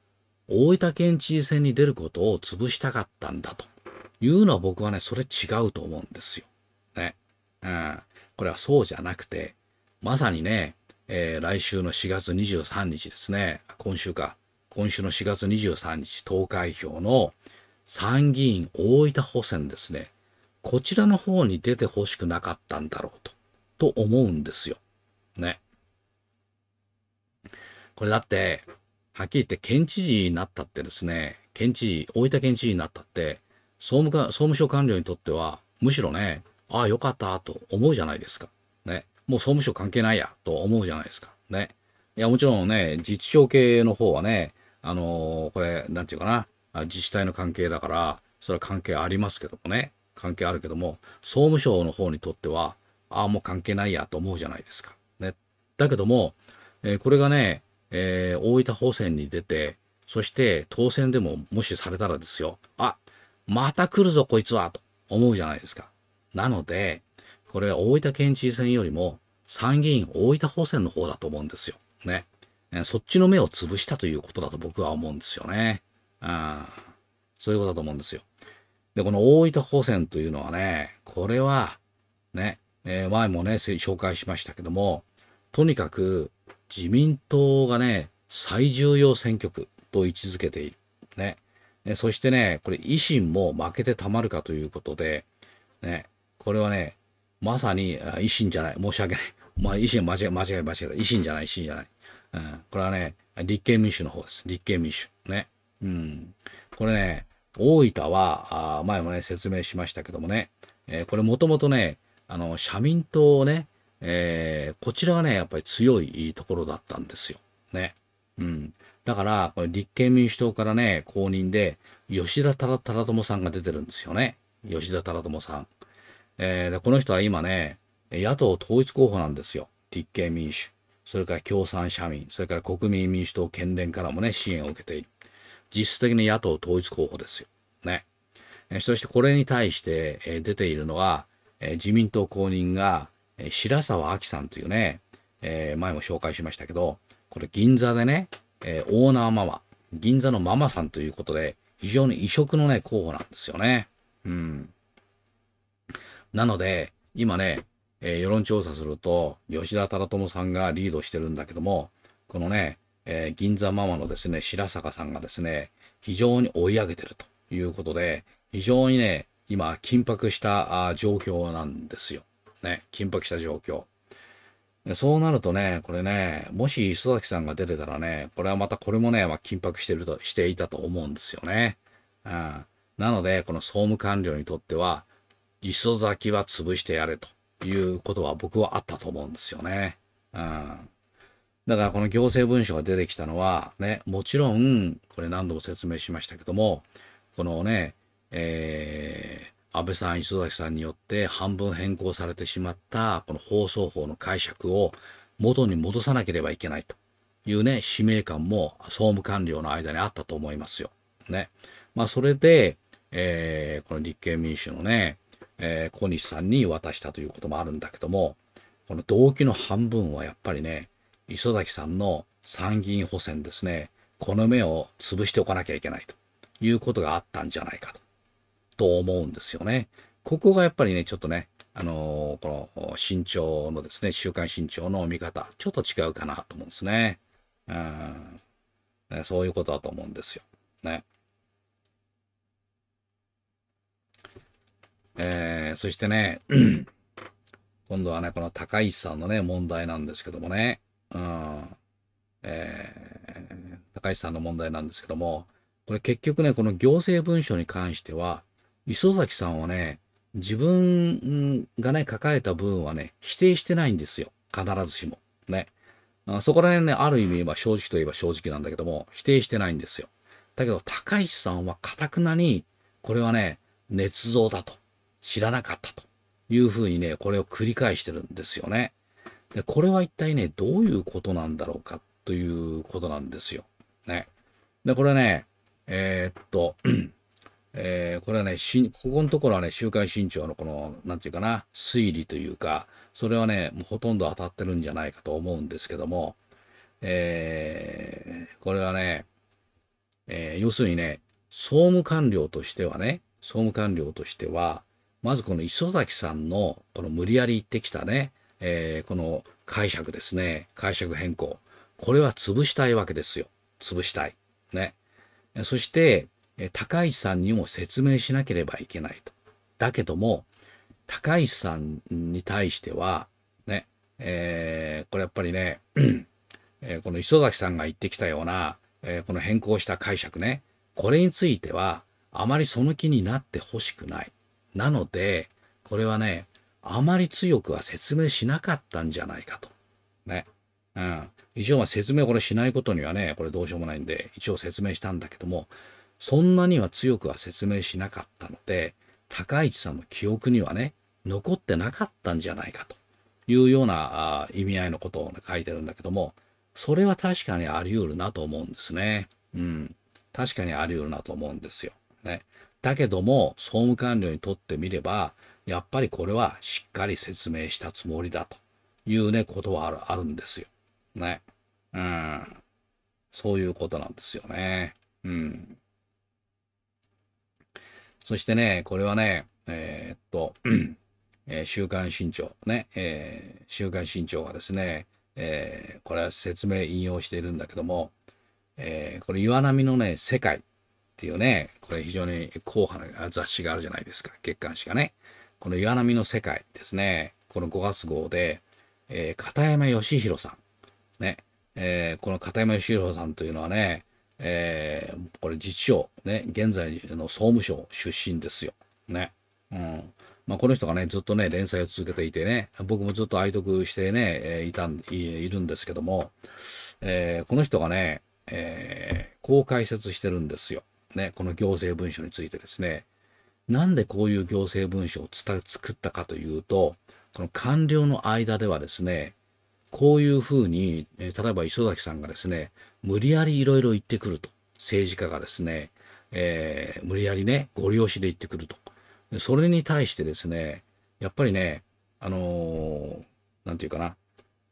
大分県知事選に出ることを潰したかったんだというのは僕はね、それ違うと思うんですよ。ね。うん。これはそうじゃなくて、まさにね、えー、来週の4月23日ですね、今週か、今週の4月23日投開票の参議院大分補選ですね、こちらの方に出てほしくなかったんだろうと、と思うんですよ。ね。これだって、はっきり言って県知事になったってですね、県知事、大分県知事になったって、総務総務省官僚にとっては、むしろね、ああ、よかったと思うじゃないですか。ね。もう総務省関係ないやと思うじゃないですか。ね。いや、もちろんね、実証系の方はね、あのー、これ、なんていうかな、自治体の関係だからそれは関係ありますけどもね関係あるけども総務省の方にとってはああもう関係ないやと思うじゃないですか。ね、だけども、えー、これがね、えー、大分補選に出てそして当選でも無視されたらですよあまた来るぞこいつはと思うじゃないですか。なのでこれは大分県知事選よりも参議院大分補選の方だと思うんですよ。ね。そっちの目を潰したということだと僕は思うんですよね。あそういうことだと思うんですよ。で、この大分高専というのはね、これは、ね、えー、前もね、紹介しましたけども、とにかく自民党がね、最重要選挙区と位置づけている。ね。ねそしてね、これ維新も負けてたまるかということで、ね、これはね、まさに維新じゃない。申し訳ない。まあ、維新間違い、間違い、間違い。維新じゃない、維新じゃない。うん、これはね、立憲民主の方です。立憲民主。ね。うん。これね、大分は、あ前もね、説明しましたけどもね、えー、これもともとね、あの、社民党をね、えー、こちらがね、やっぱり強いところだったんですよ。ね。うん。だから、これ立憲民主党からね、公認で、吉田忠友さんが出てるんですよね。吉田忠友さん。えー、でこの人は今ね、野党統一候補なんですよ。立憲民主。それから共産社民、それから国民民主党県連からもね、支援を受けている。実質的に野党統一候補ですよ。ね。そしてこれに対して出ているのは、自民党公認が白沢亜紀さんというね、前も紹介しましたけど、これ銀座でね、オーナーママ、銀座のママさんということで、非常に異色のね、候補なんですよね。うん。なので、今ね、世論調査すると、吉田忠智さんがリードしてるんだけども、このね、えー、銀座ママのですね、白坂さんがですね、非常に追い上げてるということで、非常にね、今、緊迫した状況なんですよ。ね、緊迫した状況。そうなるとね、これね、もし磯崎さんが出てたらね、これはまたこれもね、まあ、緊迫してると、していたと思うんですよね。うん。なので、この総務官僚にとっては、磯崎は潰してやれということは僕はあったと思うんですよね。うん。だからこの行政文書が出てきたのは、ね、もちろん、これ何度も説明しましたけども、このね、えー、安倍さん、磯崎さんによって半分変更されてしまった、この放送法の解釈を元に戻さなければいけないというね、使命感も総務官僚の間にあったと思いますよ。ね。まあ、それで、えー、この立憲民主のね、えー、小西さんに渡したということもあるんだけども、この動機の半分はやっぱりね、磯崎さんの参議院補選ですね、この目を潰しておかなきゃいけないということがあったんじゃないかと、と思うんですよね。ここがやっぱりね、ちょっとね、あのー、この新潮のですね、週刊新潮の見方、ちょっと違うかなと思うんですね。うん。ね、そういうことだと思うんですよ。ね。えー、そしてね、今度はね、この高市さんのね、問題なんですけどもね、うん、えー、高橋さんの問題なんですけども、これ結局ね、この行政文書に関しては、磯崎さんはね、自分がね、書かれた文はね、否定してないんですよ。必ずしも。ね。そこら辺ね、ある意味言正直といえば正直なんだけども、否定してないんですよ。だけど、高石さんはかたくなに、これはね、捏造だと、知らなかったというふうにね、これを繰り返してるんですよね。で、これは一体ね、どういうことなんだろうかということなんですよ。ね。で、これね、えー、っと、えー、これはねし、ここのところはね、週刊新潮のこの、なんていうかな、推理というか、それはね、もうほとんど当たってるんじゃないかと思うんですけども、えー、これはね、えー、要するにね、総務官僚としてはね、総務官僚としては、まずこの磯崎さんの、この無理やり言ってきたね、えー、この解釈ですね解釈変更これは潰したいわけですよ潰したいねそして高市さんにも説明しなければいけないとだけども高市さんに対してはねえー、これやっぱりね、えー、この磯崎さんが言ってきたような、えー、この変更した解釈ねこれについてはあまりその気になってほしくないなのでこれはねあまり強くは説明しなかったんじゃないかと。ね。うん。一応まあ説明これしないことにはね、これどうしようもないんで、一応説明したんだけども、そんなには強くは説明しなかったので、高市さんの記憶にはね、残ってなかったんじゃないかというような意味合いのことを、ね、書いてるんだけども、それは確かにあり得るなと思うんですね。うん。確かにあり得るなと思うんですよ。ね。だけども、総務官僚にとってみれば、やっぱりこれはしっかり説明したつもりだというね、ことはあるあるんですよ。ね。うん。そういうことなんですよね。うん。そしてね、これはね、えー、っと、えー、週刊新潮ね、えー、週刊新潮がですね、えー、これは説明引用しているんだけども、えー、これ岩波のね、世界っていうね、これ非常に硬派な雑誌があるじゃないですか、月刊誌がね。この岩波の世界ですね、この5月号で、えー、片山義弘さん、ね、えー、この片山義弘さんというのはね、えー、これ自治省、ね、現在の総務省出身ですよ。ね。うん。まあ、この人がね、ずっとね、連載を続けていてね、僕もずっと愛読してね、えいたんい、いるんですけども、えこの人がね、えこう解説してるんですよ。ね、この行政文書についてですね。なんでこういう行政文書を作ったかというと、この官僚の間ではですね、こういうふうに、え例えば磯崎さんがですね、無理やりいろいろ言ってくると。政治家がですね、えー、無理やりね、ご利用しで言ってくると。それに対してですね、やっぱりね、あのー、なんていうかな、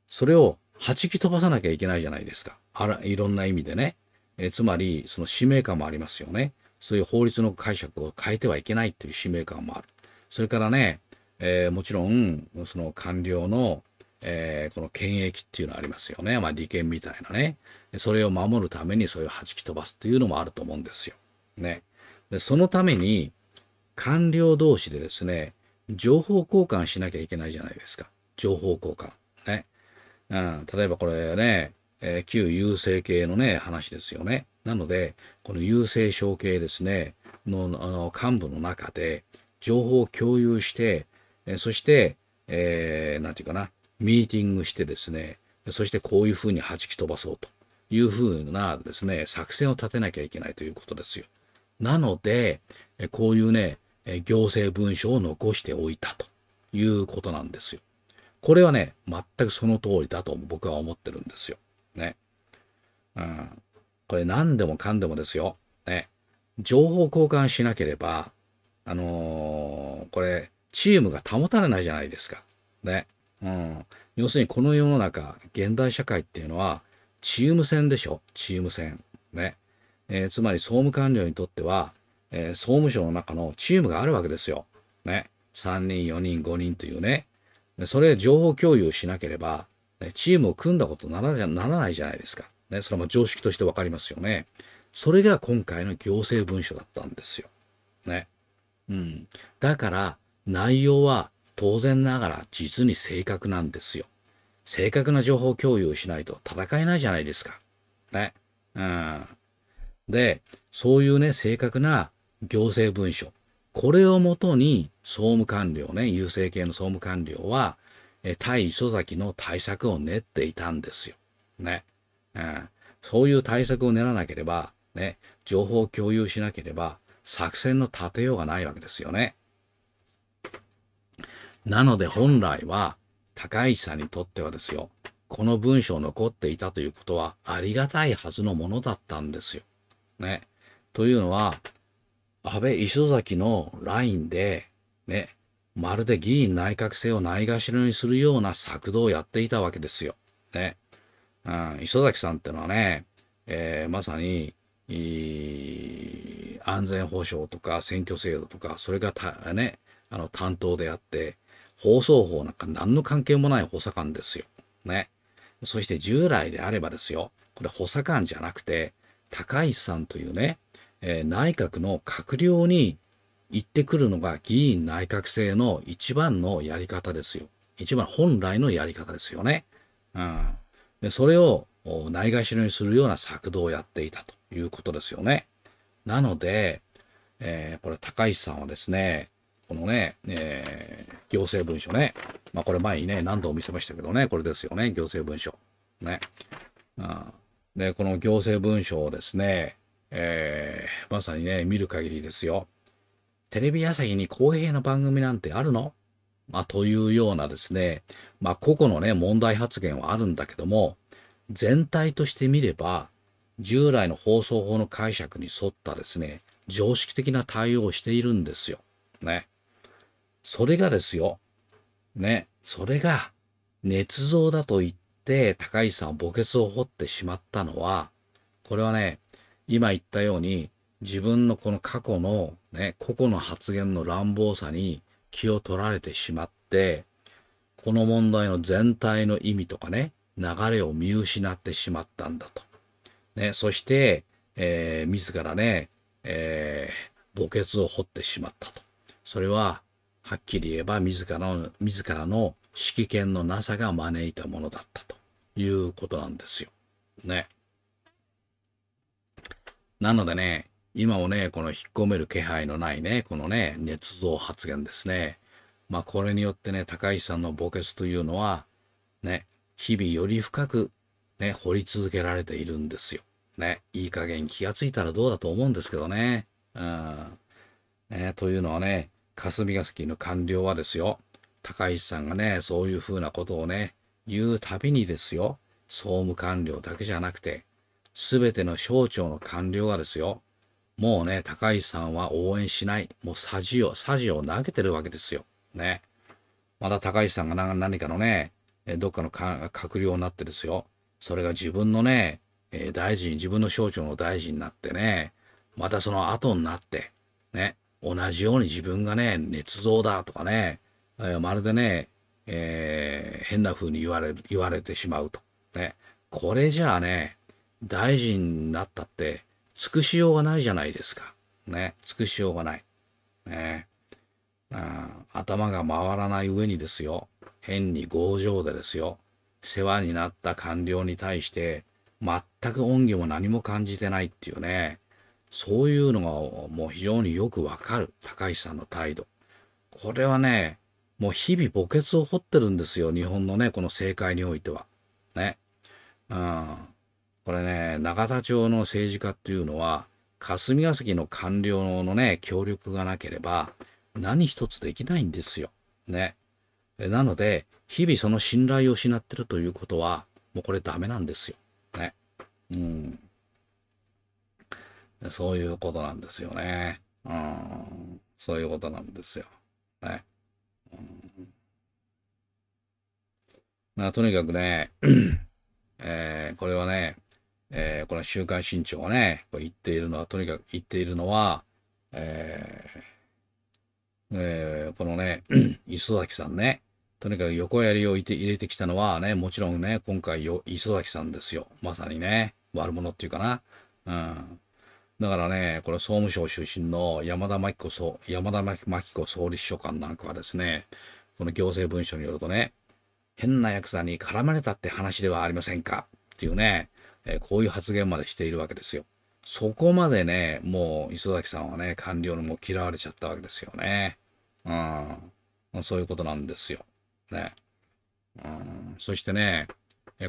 それを弾き飛ばさなきゃいけないじゃないですか。あら、いろんな意味でね。えつまり、その使命感もありますよね。そういう法律の解釈を変えてはいけないという使命感もある。それからね、えー、もちろん、その官僚の、えー、この権益っていうのはありますよね。まあ、利権みたいなね。それを守るためにそういう弾き飛ばすっていうのもあると思うんですよ。ね。で、そのために、官僚同士でですね、情報交換しなきゃいけないじゃないですか。情報交換。ね。うん、例えばこれね、えー、旧優生系のね、話ですよね。なので、この優勢省系ですね、のの幹部の中で、情報を共有して、えそして、えー、て言うかな、ミーティングしてですね、そしてこういうふうに弾き飛ばそうというふうなですね、作戦を立てなきゃいけないということですよ。なので、こういうね、行政文書を残しておいたということなんですよ。これはね、全くその通りだと僕は思ってるんですよ。ね。うん。これ何でもかんでもですよ。ね。情報交換しなければ、あのー、これ、チームが保たれないじゃないですか。ね。うん。要するにこの世の中、現代社会っていうのは、チーム戦でしょ。チーム戦。ね。えー、つまり総務官僚にとっては、えー、総務省の中のチームがあるわけですよ。ね。3人、4人、5人というね。それ情報共有しなければ、ね、チームを組んだことならならないじゃないですか。ね、それも常識として分かりますよね。それが今回の行政文書だったんですよ。ね。うん。だから、内容は当然ながら実に正確なんですよ。正確な情報共有しないと戦えないじゃないですか。ね。うん。で、そういうね、正確な行政文書。これをもとに、総務官僚ね、郵政系の総務官僚は、対磯崎の対策を練っていたんですよ。ね。うん、そういう対策を練らなければ、ね、情報を共有しなければ、作戦の立てようがないわけですよね。なので本来は、高市さんにとってはですよ、この文章残っていたということはありがたいはずのものだったんですよ。ね。というのは、安倍磯崎のラインで、ね、まるで議員内閣制をないがしろにするような策動をやっていたわけですよ。ね。うん、磯崎さんってのはね、えー、まさに、安全保障とか選挙制度とか、それがた、ね、あの担当であって、放送法なんか何の関係もない補佐官ですよ。ね。そして従来であればですよ、これ補佐官じゃなくて、高市さんというね、えー、内閣の閣僚に言ってくるのが議員内閣制の一番のやり方ですよ。一番本来のやり方ですよね。うん。でそれをないがしろにするような策動をやっていたということですよね。なので、えー、これ高市さんはですね、このね、えー、行政文書ね、まあこれ前にね、何度も見せましたけどね、これですよね、行政文書。ね。うん、で、この行政文書をですね、えー、まさにね、見る限りですよ。テレビ朝日に公平な番組なんてあるのまあ、というようなですね、まあ、個々のね、問題発言はあるんだけども、全体として見れば、従来の放送法の解釈に沿ったですね、常識的な対応をしているんですよ。ね。それがですよ。ね。それが、捏造だと言って、高市さんを墓穴を掘ってしまったのは、これはね、今言ったように、自分のこの過去のね、個々の発言の乱暴さに気を取られてしまって、この問題の全体の意味とかね、流れを見失ってしまったんだと。ね、そして、えー、自らね、えー、墓穴を掘ってしまったと。それは、はっきり言えば自らの、自らの指揮権のなさが招いたものだったということなんですよ。ね。なのでね、今もね、この引っ込める気配のないね、このね、捏造発言ですね。まあこれによってね、高市さんの墓穴というのは、ね、日々より深く、ね、掘り続けられているんですよ。ね、いい加減気がついたらどうだと思うんですけどね。うん。ね、というのはね、霞が関の官僚はですよ、高市さんがね、そういうふうなことをね、言うたびにですよ、総務官僚だけじゃなくて、すべての省庁の官僚がですよ、もうね、高市さんは応援しない。もうサジを、サジを投げてるわけですよ。ね。また高市さんが何かのね、どっかの閣僚になってですよ。それが自分のね、大臣、自分の省庁の大臣になってね、またその後になって、ね、同じように自分がね、捏造だとかね、まるでね、えー、変な風に言われ、言われてしまうと。ね。これじゃあね、大臣になったって、尽くしようがないじゃないですか。ね。尽くしようがない。ね。頭が回らない上にですよ。変に強情でですよ。世話になった官僚に対して、全く恩義も何も感じてないっていうね。そういうのがもう非常によくわかる。高橋さんの態度。これはね、もう日々墓穴を掘ってるんですよ。日本のね、この政界においては。ね。うん。これね、永田町の政治家っていうのは、霞が関の官僚のね、協力がなければ、何一つできないんですよ。ね。なので、日々その信頼を失ってるということは、もうこれダメなんですよ。ね。うん。そういうことなんですよね。うん。そういうことなんですよ。ね。うんまあ、とにかくね、えー、これはね、えー、この週刊新潮がね、こう言っているのは、とにかく言っているのは、えーえー、このね、磯崎さんね、とにかく横槍を入れてきたのはね、もちろんね、今回よ、磯崎さんですよ。まさにね、悪者っていうかな。うん。だからね、これ総務省出身の山田真紀子山田真紀子総理秘書官なんかはですね、この行政文書によるとね、変なヤクザに絡まれたって話ではありませんかっていうね、えこういう発言までしているわけですよ。そこまでね、もう磯崎さんはね、官僚にも嫌われちゃったわけですよね。うん。そういうことなんですよ。ね。うん。そしてね、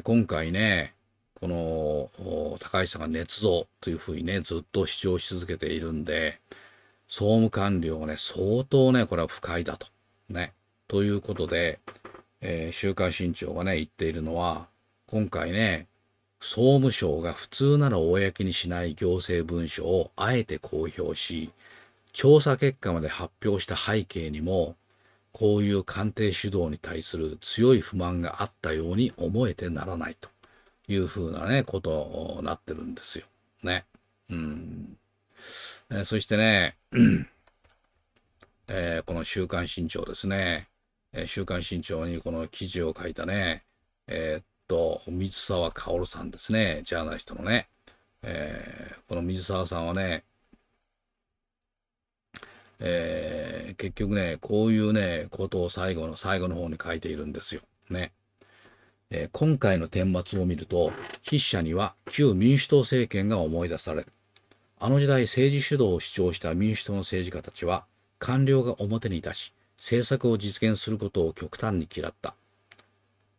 今回ね、この高橋さんが捏造というふうにね、ずっと主張し続けているんで、総務官僚がね、相当ね、これは不快だと。ね。ということで、えー、週刊新潮がね、言っているのは、今回ね、総務省が普通なら公にしない行政文書をあえて公表し、調査結果まで発表した背景にも、こういう官邸主導に対する強い不満があったように思えてならないというふうなね、ことになってるんですよ。ね。うん。えそしてね、えー、この週刊新潮ですね。えー、週刊新潮にこの記事を書いたね、えー、と、水沢薫さんですね。ジャーナリストのね。えー、この水沢さんはね、えー、結局ね、こういうね、ことを最後の、最後の方に書いているんですよ。ね。えー、今回の顛末を見ると、筆者には旧民主党政権が思い出される。あの時代政治主導を主張した民主党の政治家たちは、官僚が表に出し、政策を実現することを極端に嫌った。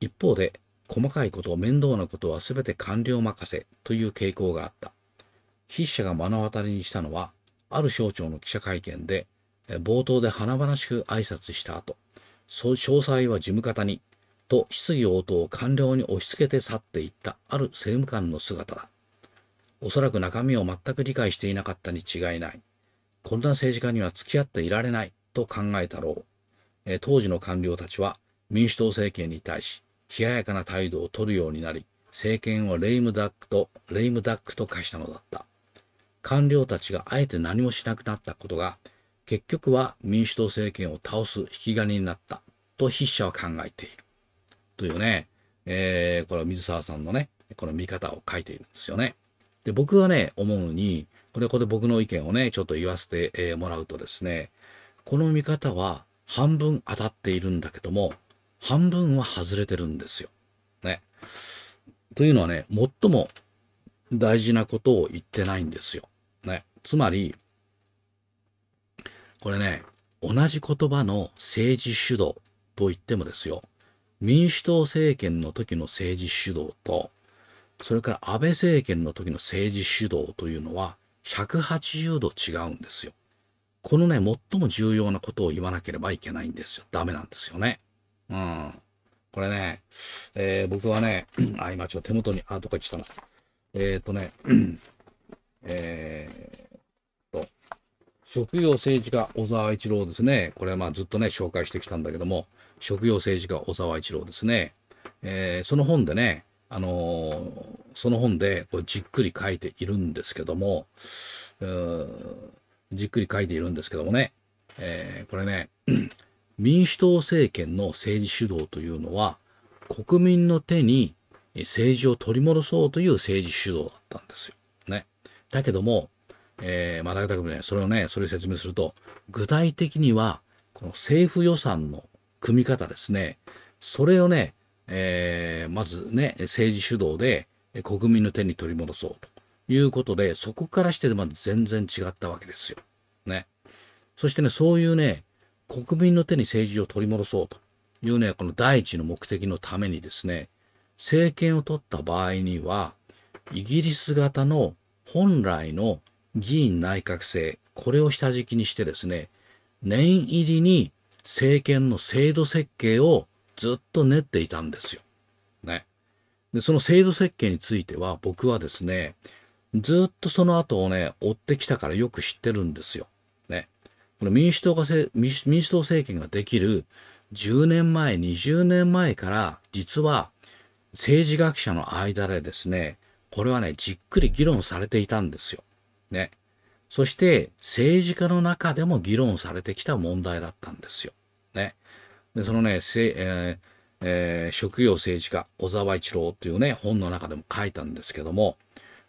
一方で、細かいこと面倒なことは全て官僚任せという傾向があった筆者が目の当たりにしたのはある省庁の記者会見で冒頭で華々しく挨拶した後詳細は事務方にと質疑応答を官僚に押し付けて去っていったある政務官の姿だおそらく中身を全く理解していなかったに違いないこんな政治家には付き合っていられないと考えたろう当時の官僚たちは民主党政権に対し冷ややかな態度をとるようになり、政権をレイムダックと、レイムダックと化したのだった。官僚たちがあえて何もしなくなったことが、結局は民主党政権を倒す引き金になったと筆者は考えている。というね、えー、これは水沢さんのね、この見方を書いているんですよね。で、僕がね、思うに、これこれ僕の意見をね、ちょっと言わせて、えもらうとですね、この見方は半分当たっているんだけども、半分は外れてるんですよ。ね。というのはね、最も大事なことを言ってないんですよ。ね。つまり、これね、同じ言葉の政治主導と言ってもですよ、民主党政権の時の政治主導と、それから安倍政権の時の政治主導というのは180度違うんですよ。このね、最も重要なことを言わなければいけないんですよ。ダメなんですよね。うん。これね、えー、僕はね、あ、今ちょっと手元に、あ、どっか行っちゃったな。えっ、ー、とね、えー、と、職業政治家小沢一郎ですね。これはまあずっとね、紹介してきたんだけども、職業政治家小沢一郎ですね。えー、その本でね、あのー、その本でこうじっくり書いているんですけども、じっくり書いているんですけどもね、えー、これね、民主党政権の政治主導というのは国民の手に政治を取り戻そうという政治主導だったんですよ。ね。だけども、えー、まあ、だけどね、それをね、それを説明すると、具体的には、この政府予算の組み方ですね、それをね、えー、まずね、政治主導で国民の手に取り戻そうということで、そこからして、ま全然違ったわけですよ。ね。そしてね、そういうね、国民の手に政治を取り戻そうというね、この第一の目的のためにですね、政権を取った場合には、イギリス型の本来の議員内閣制、これを下敷きにしてですね、念入りに政権の制度設計をずっと練っていたんですよ。ね。で、その制度設計については僕はですね、ずっとその後をね、追ってきたからよく知ってるんですよ。この民主党が民主党政権ができる10年前、20年前から、実は政治学者の間でですね、これはね、じっくり議論されていたんですよ。ね。そして、政治家の中でも議論されてきた問題だったんですよ。ね。で、そのね、せえーえー、職業政治家、小沢一郎というね、本の中でも書いたんですけども、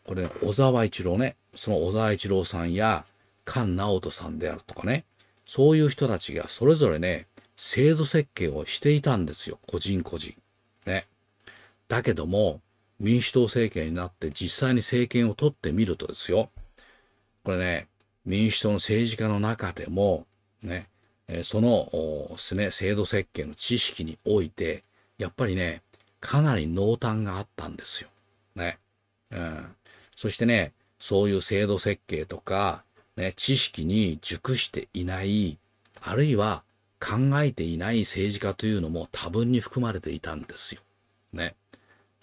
これ、小沢一郎ね、その小沢一郎さんや、菅直人さんであるとかね、そういう人たちがそれぞれね、制度設計をしていたんですよ、個人個人。ね。だけども、民主党政権になって実際に政権を取ってみるとですよ、これね、民主党の政治家の中でも、ね、その、ね、制度設計の知識において、やっぱりね、かなり濃淡があったんですよ。ね。うん。そしてね、そういう制度設計とか、ね、知識に熟していない、あるいは考えていない政治家というのも多分に含まれていたんですよ。ね。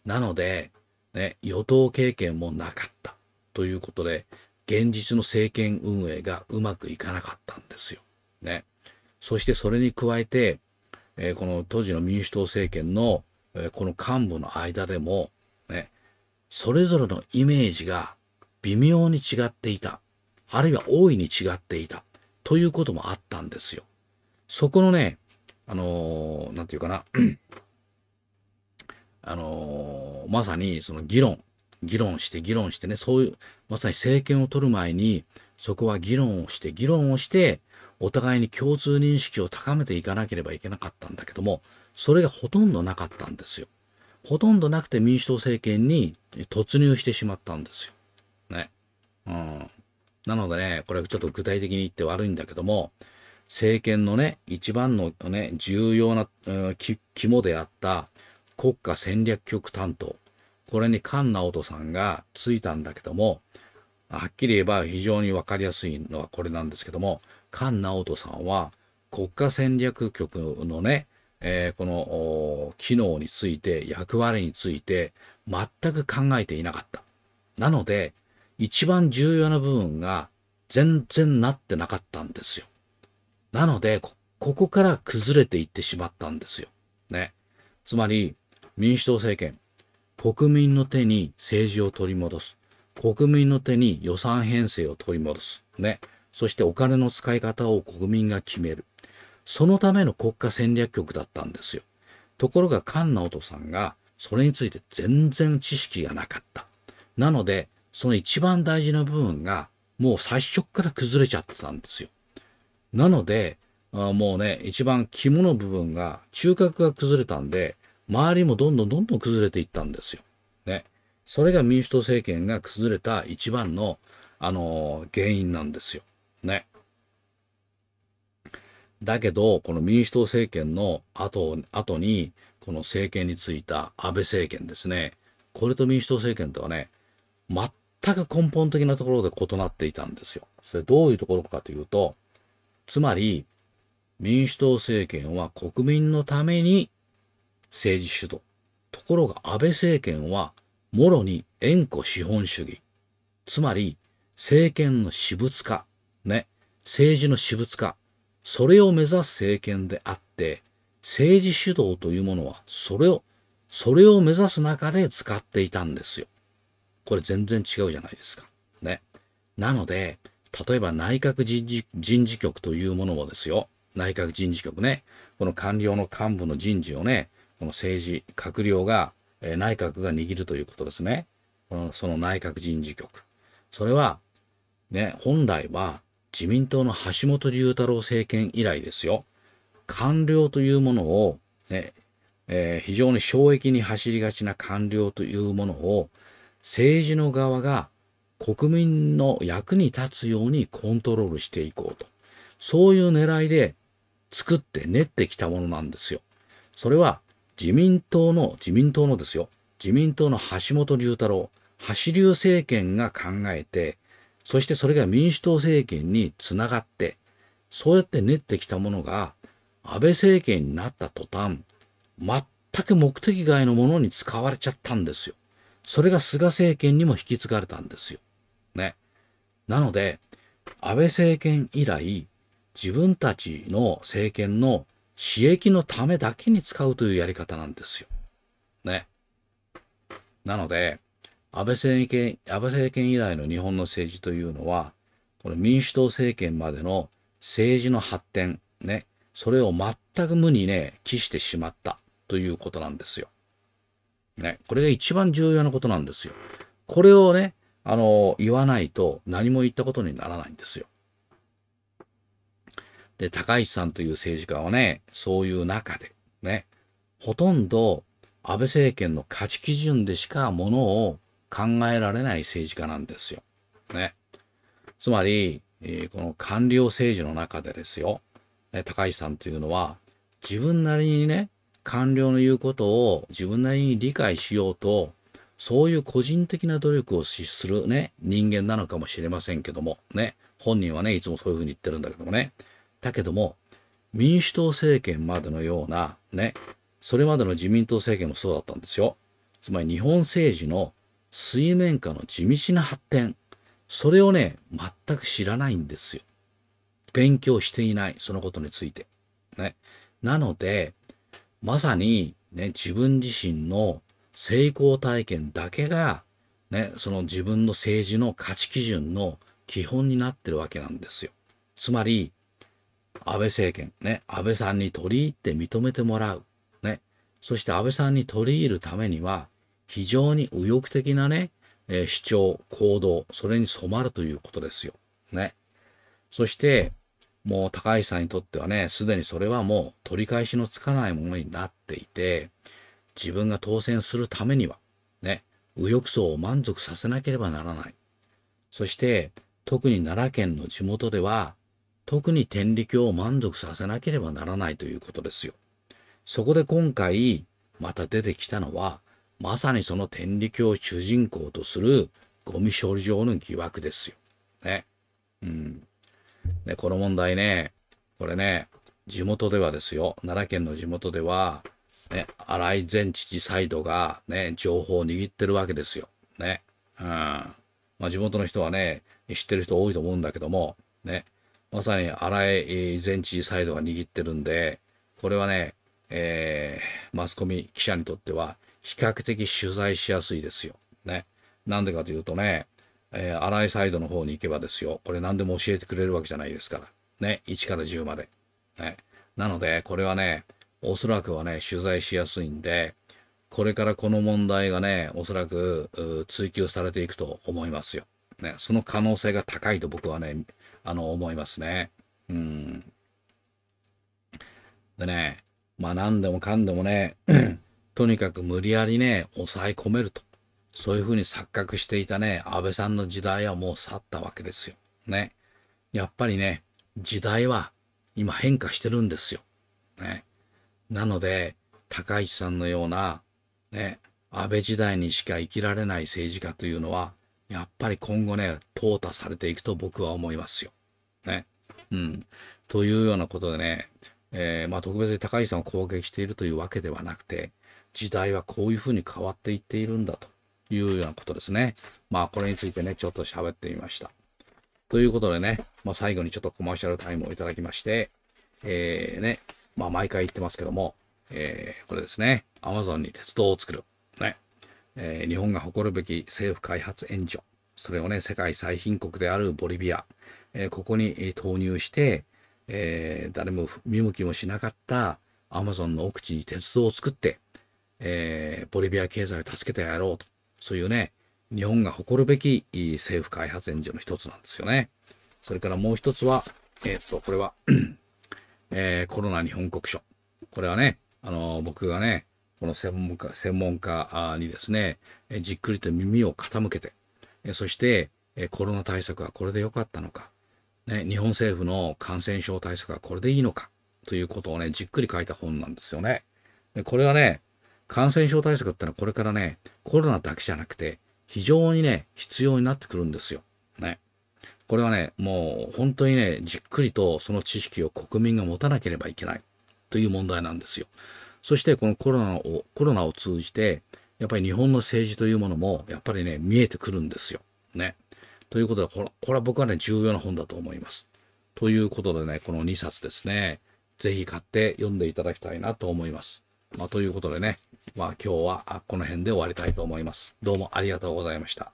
なので、ね、与党経験もなかったということで、現実の政権運営がうまくいかなかったんですよ。ね。そしてそれに加えて、えー、この当時の民主党政権の、えー、この幹部の間でも、ね、それぞれのイメージが微妙に違っていたあるいは大いに違っていたということもあったんですよ。そこのね、あのー、なんていうかな、あのー、まさにその議論、議論して議論してね、そういう、まさに政権を取る前に、そこは議論をして、議論をして、お互いに共通認識を高めていかなければいけなかったんだけども、それがほとんどなかったんですよ。ほとんどなくて民主党政権に突入してしまったんですよ。ね。うん。なのでね、これちょっと具体的に言って悪いんだけども、政権のね、一番のね、重要な、うん、肝であった国家戦略局担当。これに菅直人さんがついたんだけども、はっきり言えば非常にわかりやすいのはこれなんですけども、菅直人さんは国家戦略局のね、えー、この機能について、役割について、全く考えていなかった。なので、一番重要な部分が全然なってなかったんですよ。なので、ここから崩れていってしまったんですよ。ね。つまり、民主党政権、国民の手に政治を取り戻す。国民の手に予算編成を取り戻す。ね。そしてお金の使い方を国民が決める。そのための国家戦略局だったんですよ。ところが菅直人さんがそれについて全然知識がなかった。なのでその一番大事な部分が、もう最初から崩れちゃってたんですよ。なので、あもうね、一番肝の部分が、中核が崩れたんで、周りもどんどんどんどん崩れていったんですよ。ね。それが民主党政権が崩れた一番の、あのー、原因なんですよ。ね。だけど、この民主党政権の後、後に、この政権についた安倍政権ですね。これと民主党政権とはね、全全く根本的なところで異なっていたんですよ。それどういうところかというと、つまり、民主党政権は国民のために政治主導。ところが安倍政権は、もろに縁故資本主義。つまり、政権の私物化。ね。政治の私物化。それを目指す政権であって、政治主導というものは、それを、それを目指す中で使っていたんですよ。これ全然違うじゃないですか。ね。なので、例えば内閣人事人事局というものもですよ。内閣人事局ね。この官僚の幹部の人事をね、この政治、閣僚が、え内閣が握るということですね。このその内閣人事局。それは、ね、本来は自民党の橋本龍太郎政権以来ですよ。官僚というものを、ね、えー、非常に衝撃に走りがちな官僚というものを政治の側が国民の役に立つようにコントロールしていこうと。そういう狙いで作って練ってきたものなんですよ。それは自民党の、自民党のですよ。自民党の橋本龍太郎、橋流政権が考えて、そしてそれが民主党政権につながって、そうやって練ってきたものが安倍政権になった途端、全く目的外のものに使われちゃったんですよ。それが菅政権にも引き継がれたんですよ。ね。なので、安倍政権以来、自分たちの政権の私益のためだけに使うというやり方なんですよ。ね。なので、安倍政権、安倍政権以来の日本の政治というのは、この民主党政権までの政治の発展、ね、それを全く無にね、帰してしまったということなんですよ。ね、これが一番重要なことなんですよ。これをね、あの、言わないと何も言ったことにならないんですよ。で、高市さんという政治家はね、そういう中で、ね、ほとんど安倍政権の価値基準でしかものを考えられない政治家なんですよ。ね。つまり、えー、この官僚政治の中でですよ、ね、高市さんというのは、自分なりにね、官僚の言うことを自分なりに理解しようと、そういう個人的な努力をするね、人間なのかもしれませんけども、ね、本人はね、いつもそういうふうに言ってるんだけどもね。だけども、民主党政権までのような、ね、それまでの自民党政権もそうだったんですよ。つまり日本政治の水面下の地道な発展、それをね、全く知らないんですよ。勉強していない、そのことについて。ね。なので、まさに、ね、自分自身の成功体験だけが、ね、その自分の政治の価値基準の基本になってるわけなんですよ。つまり、安倍政権、ね、安倍さんに取り入って認めてもらう。ね、そして安倍さんに取り入るためには、非常に右翼的なね、えー、主張、行動、それに染まるということですよ。ね。そして、もう高橋さんにとってはね、すでにそれはもう取り返しのつかないものになっていて、自分が当選するためには、ね、右翼層を満足させなければならない。そして、特に奈良県の地元では、特に天理教を満足させなければならないということですよ。そこで今回、また出てきたのは、まさにその天理教を主人公とするゴミ処理場の疑惑ですよ。ね。うん。ね、この問題ね、これね、地元ではですよ、奈良県の地元では、ね、荒井前知事サイドがね、情報を握ってるわけですよ。ね。うん。まあ、地元の人はね、知ってる人多いと思うんだけども、ね。まさに荒井前知事サイドが握ってるんで、これはね、えー、マスコミ記者にとっては比較的取材しやすいですよ。ね。なんでかというとね、えー、荒イサイドの方に行けばですよ、これ何でも教えてくれるわけじゃないですから。ね、1から10まで。ね。なので、これはね、おそらくはね、取材しやすいんで、これからこの問題がね、おそらく追求されていくと思いますよ。ね、その可能性が高いと僕はね、あの、思いますね。うん。でね、まあ何でもかんでもね、とにかく無理やりね、抑え込めると。そういうふうに錯覚していたね、安倍さんの時代はもう去ったわけですよ。ね。やっぱりね、時代は今変化してるんですよ。ね。なので、高市さんのような、ね、安倍時代にしか生きられない政治家というのは、やっぱり今後ね、淘汰されていくと僕は思いますよ。ね。うん。というようなことでね、えー、まあ特別に高市さんを攻撃しているというわけではなくて、時代はこういうふうに変わっていっているんだと。いうようなことですね。まあ、これについてね、ちょっと喋ってみました。ということでね、まあ、最後にちょっとコマーシャルタイムをいただきまして、えー、ね、まあ、毎回言ってますけども、えー、これですね、Amazon に鉄道を作る。ね。えー、日本が誇るべき政府開発援助。それをね、世界最貧国であるボリビア。えー、ここに投入して、えー、誰も見向きもしなかったアマゾンの奥地に鉄道を作って、えー、ボリビア経済を助けてやろうとそういうね、日本が誇るべき政府開発援助の一つなんですよね。それからもう一つは、えっ、ー、と、これは えー、コロナ日本国書。これはね、あのー、僕がね、この専門家、専門家にですね、えじっくりと耳を傾けて、えそして、えコロナ対策はこれで良かったのか、ね、日本政府の感染症対策はこれでいいのか、ということをね、じっくり書いた本なんですよね。でこれはね、感染症対策ってのはこれからね、コロナだけじゃなくて、非常にね、必要になってくるんですよ。ね。これはね、もう本当にね、じっくりとその知識を国民が持たなければいけないという問題なんですよ。そしてこのコロナを、コロナを通じて、やっぱり日本の政治というものも、やっぱりね、見えてくるんですよ。ね。ということで、これこれは僕はね、重要な本だと思います。ということでね、この2冊ですね、ぜひ買って読んでいただきたいなと思います。まあ、ということでね、まあ今日はこの辺で終わりたいと思います。どうもありがとうございました。